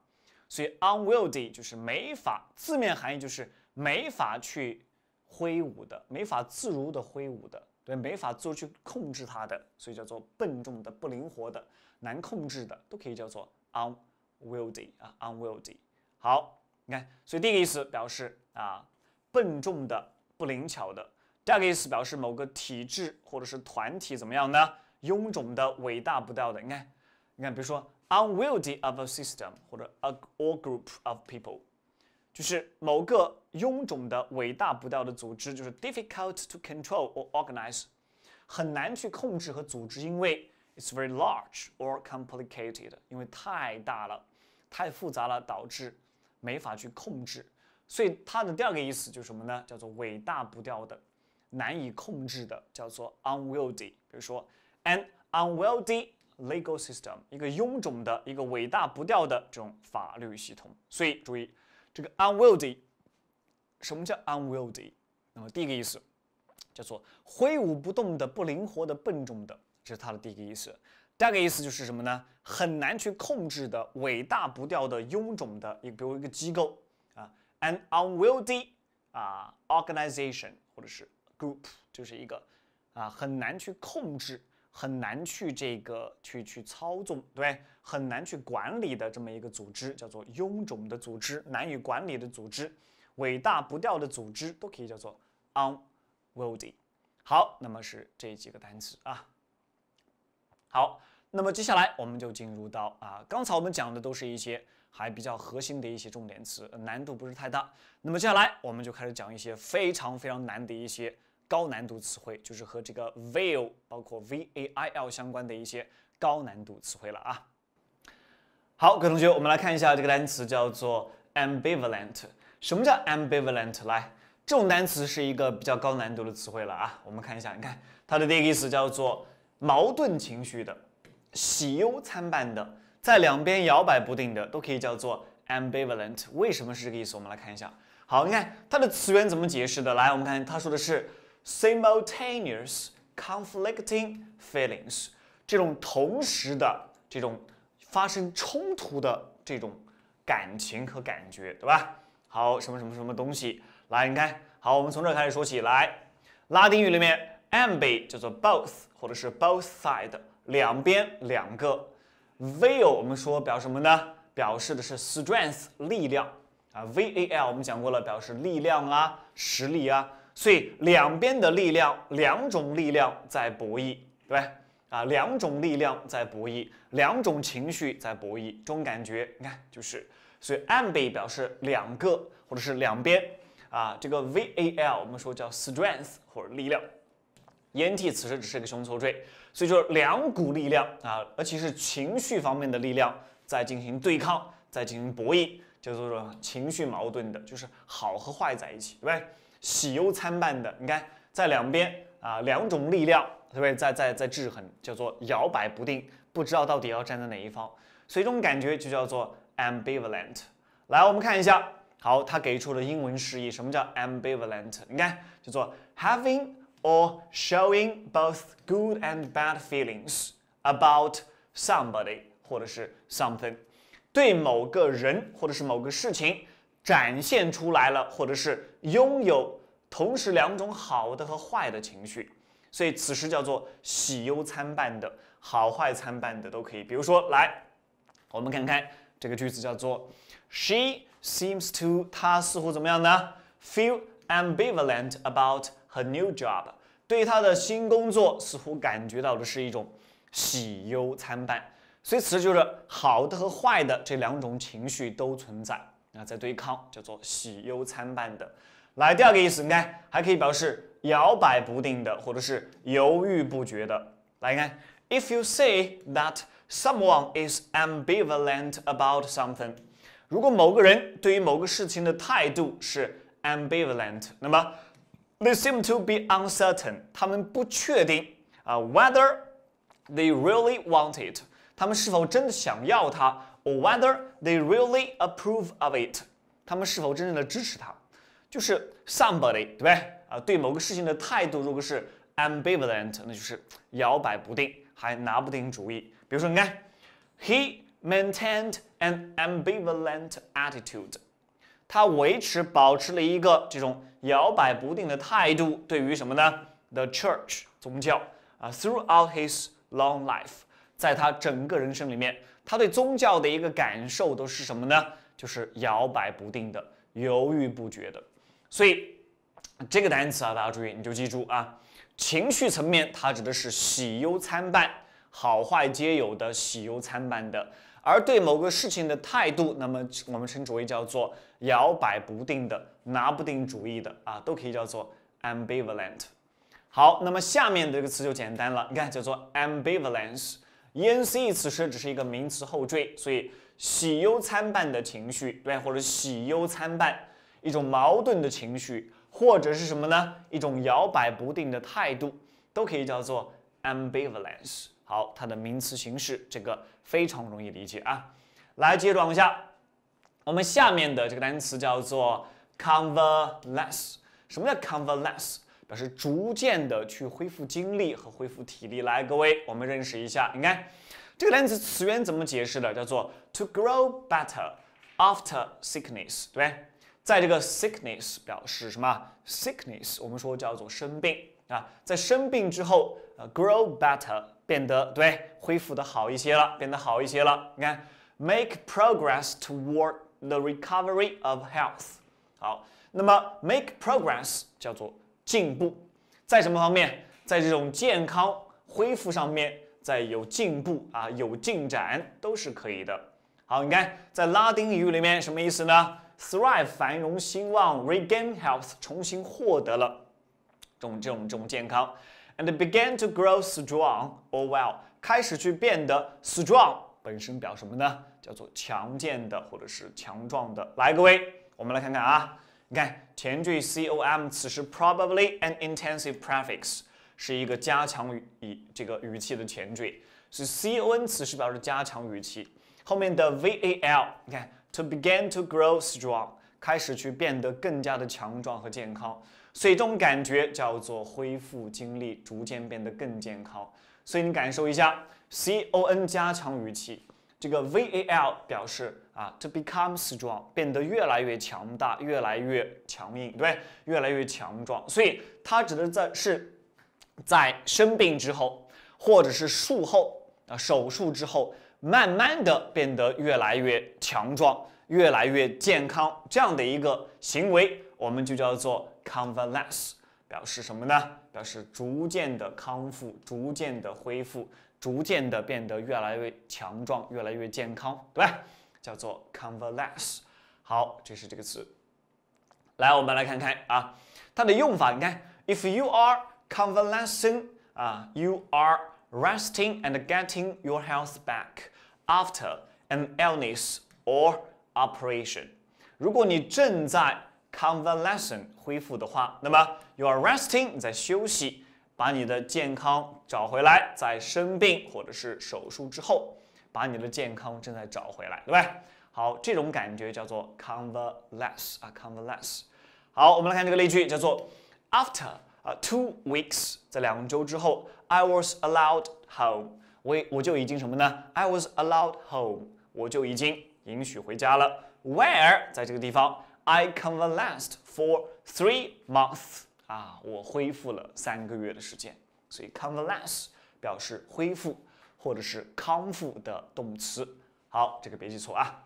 所以 unwieldy 就是没法，字面含义就是没法去挥舞的，没法自如的挥舞的，对，没法做去控制它的，所以叫做笨重的、不灵活的、难控制的，都可以叫做 unwieldy 啊 unwieldy。好，你看，所以第一个意思表示啊，笨重的、不灵巧的；第二个意思表示某个体制或者是团体怎么样呢？臃肿的、伟大不掉的。你看，你看，比如说。unwieldy of a system 或者 a or group of people，就是某个臃肿的、伟大不掉的组织，就是 difficult to control or organize，很难去控制和组织，因为 it's very large or complicated，因为太大了、太复杂了，导致没法去控制。所以它的第二个意思就是什么呢？叫做伟大不掉的、难以控制的，叫做 unwieldy。比如说，an unwieldy。legal system 一个臃肿的、一个伟大不掉的这种法律系统，所以注意这个 unwieldy，什么叫 unwieldy？那么第一个意思叫做挥舞不动的、不灵活的、笨重的，这是它的第一个意思。第二个意思就是什么呢？很难去控制的、伟大不掉的、臃肿的，比如一个机构啊，an unwieldy 啊 organization 或者是 group，就是一个啊很难去控制。很难去这个去去操纵，对很难去管理的这么一个组织，叫做臃肿的组织、难以管理的组织、伟大不掉的组织，都可以叫做 unwieldy。好，那么是这几个单词啊。好，那么接下来我们就进入到啊，刚才我们讲的都是一些还比较核心的一些重点词，难度不是太大。那么接下来我们就开始讲一些非常非常难的一些。高难度词汇就是和这个 veil，包括 v a i l 相关的一些高难度词汇了啊。好，各位同学，我们来看一下这个单词叫做 ambivalent。什么叫 ambivalent？来，这种单词是一个比较高难度的词汇了啊。我们看一下，你看它的第一个意思叫做矛盾情绪的、喜忧参半的、在两边摇摆不定的，都可以叫做 ambivalent。为什么是这个意思？我们来看一下。好，你看它的词源怎么解释的？来，我们看它说的是。Simultaneous conflicting feelings，这种同时的这种发生冲突的这种感情和感觉，对吧？好，什么什么什么东西，来，你看，好，我们从这开始说起来。拉丁语里面，ambi 叫做 both，或者是 both side，两边两个。Val，我们说表示什么呢？表示的是 strength，力量啊。Val，我们讲过了，表示力量啊，实力啊。所以两边的力量，两种力量在博弈，对吧？啊，两种力量在博弈，两种情绪在博弈，这种感觉，你看就是。所以 ambi 表示两个或者是两边，啊，这个 val 我们说叫 strength 或者力量，nt 此时只是一个胸容缀，所以就是两股力量啊，而且是情绪方面的力量在进行对抗，在进行博弈，叫做情绪矛盾的，就是好和坏在一起，对不对？喜忧参半的，你看，在两边啊，两种力量，对不对？在在在制衡，叫做摇摆不定，不知道到底要站在哪一方，所以这种感觉就叫做 ambivalent。来，我们看一下，好，他给出的英文释义，什么叫 ambivalent？你看，叫做 having or showing both good and bad feelings about somebody 或者是 something，对某个人或者是某个事情。展现出来了，或者是拥有同时两种好的和坏的情绪，所以此时叫做喜忧参半的、好坏参半的都可以。比如说，来，我们看看这个句子叫做：She seems to 她似乎怎么样呢？Feel ambivalent about her new job，对她的新工作似乎感觉到的是一种喜忧参半，所以此时就是好的和坏的这两种情绪都存在。啊，在对抗叫做喜忧参半的。来，第二个意思，你看，还可以表示摇摆不定的，或者是犹豫不决的。来看，If you say that someone is ambivalent about something，如果某个人对于某个事情的态度是 ambivalent，那么，They seem to be uncertain，他们不确定啊，whether they really want it，他们是否真的想要它？Or whether they really approve of it？他们是否真正的支持他？就是 somebody，对不对？啊，对某个事情的态度，如果是 ambivalent，那就是摇摆不定，还拿不定主意。比如说，你看，He maintained an ambivalent attitude。他维持、保持了一个这种摇摆不定的态度，对于什么呢？The church，宗教啊，Throughout his long life，在他整个人生里面。他对宗教的一个感受都是什么呢？就是摇摆不定的、犹豫不决的。所以这个单词啊，大家注意，你就记住啊，情绪层面它指的是喜忧参半、好坏皆有的喜忧参半的；而对某个事情的态度，那么我们称之为叫做摇摆不定的、拿不定主意的啊，都可以叫做 ambivalent。好，那么下面的这个词就简单了，你看叫做 ambivalence。e n c 此时只是一个名词后缀，所以喜忧参半的情绪，对或者喜忧参半，一种矛盾的情绪，或者是什么呢？一种摇摆不定的态度，都可以叫做 ambivalence。好，它的名词形式，这个非常容易理解啊。来，接着往下，我们下面的这个单词叫做 convers。什么叫 convers？表示逐渐的去恢复精力和恢复体力。来，各位，我们认识一下。你看这个单词词源怎么解释的？叫做 to grow better after sickness，对不对？在这个 sickness 表示什么？sickness 我们说叫做生病啊，在生病之后，呃，grow better 变得对，恢复的好一些了，变得好一些了。你看，make progress toward the recovery of health。好，那么 make progress 叫做。进步在什么方面？在这种健康恢复上面，在有进步啊，有进展都是可以的。好，你看在拉丁语里面什么意思呢？Thrive 繁荣兴旺，regain health 重新获得了这种这种这种健康，and b e g a n to grow strong or well 开始去变得 strong 本身表什么呢？叫做强健的或者是强壮的。来各位，我们来看看啊。你看，前缀 c o m 此时 probably an intensive prefix 是一个加强语这个语气的前缀，是 c o n 此时表示加强语气。后面的 v a l，你看 to begin to grow strong，开始去变得更加的强壮和健康，所以这种感觉叫做恢复精力，逐渐变得更健康。所以你感受一下，c o n 加强语气。这个 V A L 表示啊，to become strong 变得越来越强大，越来越强硬，对越来越强壮。所以它指的在是，在生病之后，或者是术后啊手术之后，慢慢的变得越来越强壮，越来越健康这样的一个行为，我们就叫做 convalesce，表示什么呢？表示逐渐的康复，逐渐的恢复。逐渐的变得越来越强壮，越来越健康，对吧？叫做 convalesce。好，这是这个词。来，我们来看看啊，它的用法。你看，if you are convalescing，啊，you are resting and getting your health back after an illness or operation。如果你正在 convalescing 恢复的话，那么 you are resting 你在休息。把你的健康找回来，在生病或者是手术之后，把你的健康正在找回来，对吧？好，这种感觉叫做 convalesce 啊，convalesce。好，我们来看这个例句，叫做 after 啊 two weeks，在两周之后，I was allowed home。我我就已经什么呢？I was allowed home，我就已经允许回家了。Where 在这个地方，I convalesced for three months。啊，我恢复了三个月的时间，所以 convalesce 表示恢复或者是康复的动词。好，这个别记错啊。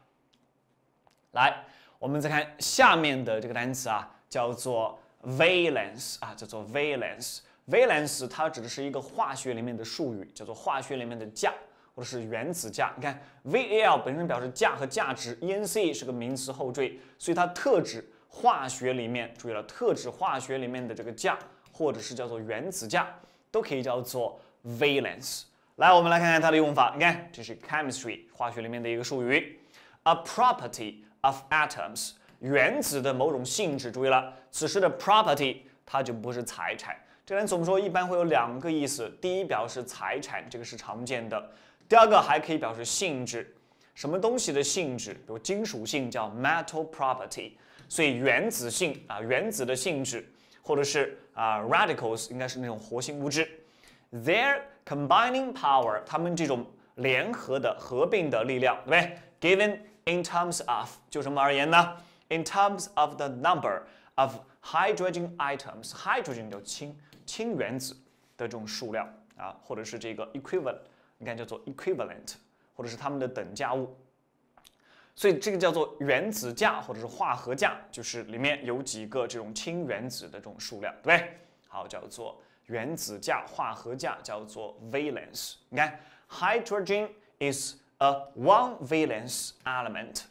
来，我们再看下面的这个单词啊，叫做 valence，啊，叫做 valence。valence 它指的是一个化学里面的术语，叫做化学里面的价或者是原子价。你看 val 本身表示价和价值，ence 是个名词后缀，所以它特指。化学里面注意了，特指化学里面的这个价，或者是叫做原子价，都可以叫做 valence。来，我们来看看它的用法。你看，这是 chemistry 化学里面的一个术语，a property of atoms 原子的某种性质。注意了，此时的 property 它就不是财产。这个词我们说一般会有两个意思，第一表示财产，这个是常见的；第二个还可以表示性质，什么东西的性质，比如金属性叫 metal property。所以原子性啊，原子的性质，或者是啊 radicals 应该是那种活性物质，their combining power，他们这种联合的、合并的力量，对不对？Given in terms of，就什么而言呢？In terms of the number of hydrogen i t e m s h y d r o g e n 叫氢氢原子的这种数量啊，或者是这个 equivalent，你看叫做 equivalent，或者是它们的等价物。所以这个叫做原子价或者是化合价，就是里面有几个这种氢原子的这种数量，对不对？好，叫做原子价、化合价，叫做 valence。你看，hydrogen is a one valence element。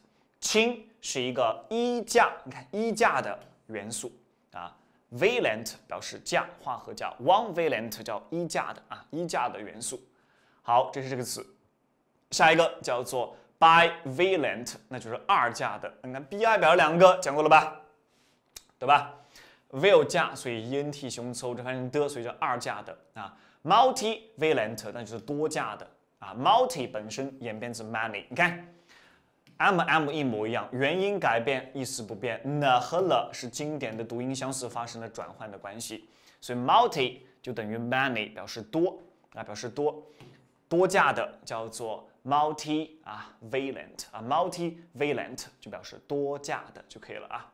氢是一个一价，你看一价的元素啊。v a l e n t 表示价、化合价，one v a l e n t 叫一价的啊，一价的元素。好，这是这个词。下一个叫做。Bi-valent，那就是二价的。你看 bi 表示两个，讲过了吧？对吧？val 价，所以 ent 雄后缀发成的，所以叫二价的啊。Multi-valent，那就是多价的啊。Multi 本身演变成 many，你看 mm 一模一样，元音改变，意思不变。n 和 l 是经典的读音相似发生了转换的关系，所以 multi 就等于 many，表示多啊，表示多多价的叫做。multi 啊，valent 啊，multi-valent 就表示多价的就可以了啊。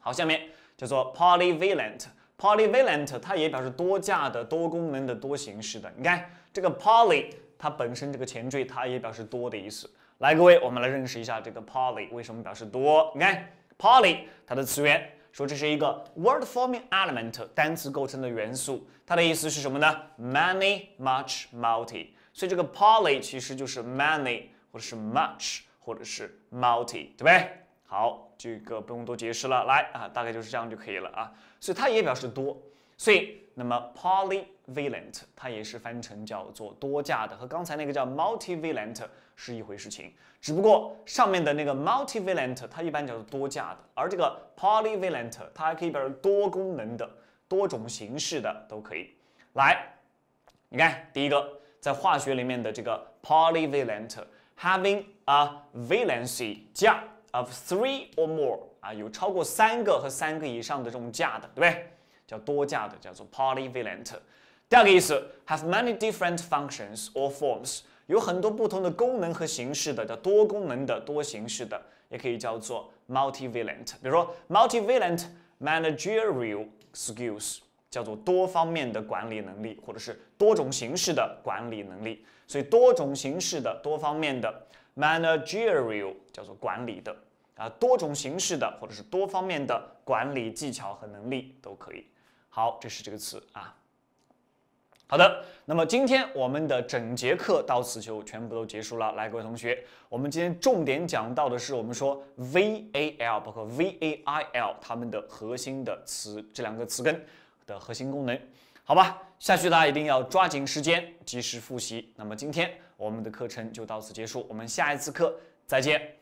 好，下面叫做 polyvalent，polyvalent 它也表示多价的、多功能的、多形式的。你看这个 poly，它本身这个前缀它也表示多的意思。来，各位，我们来认识一下这个 poly 为什么表示多。你看 poly 它的词源说这是一个 word forming element，单词构成的元素，它的意思是什么呢？many，much，multi。所以这个 poly 其实就是 many 或者是 much 或者是 multi，对不对？好，这个不用多解释了，来啊，大概就是这样就可以了啊。所以它也表示多，所以那么 polyvalent 它也是翻译成叫做多价的，和刚才那个叫 multivalent 是一回事情，只不过上面的那个 multivalent 它一般叫做多价的，而这个 polyvalent 它还可以表示多功能的、多种形式的都可以。来，你看第一个。在化学里面的这个 polyvalent having a valency 价 of three or more 啊，有超过三个和三个以上的这种价的，对不对？叫多价的，叫做 have many different functions or forms，有很多不同的功能和形式的，叫多功能的、多形式的，也可以叫做 multivalent。比如说 multivalent managerial skills。叫做多方面的管理能力，或者是多种形式的管理能力。所以，多种形式的、多方面的 managerial 叫做管理的啊，多种形式的或者是多方面的管理技巧和能力都可以。好，这是这个词啊。好的，那么今天我们的整节课到此就全部都结束了。来，各位同学，我们今天重点讲到的是我们说 val 包括 val，它们的核心的词这两个词根。的核心功能，好吧，下去大家一定要抓紧时间及时复习。那么今天我们的课程就到此结束，我们下一次课再见。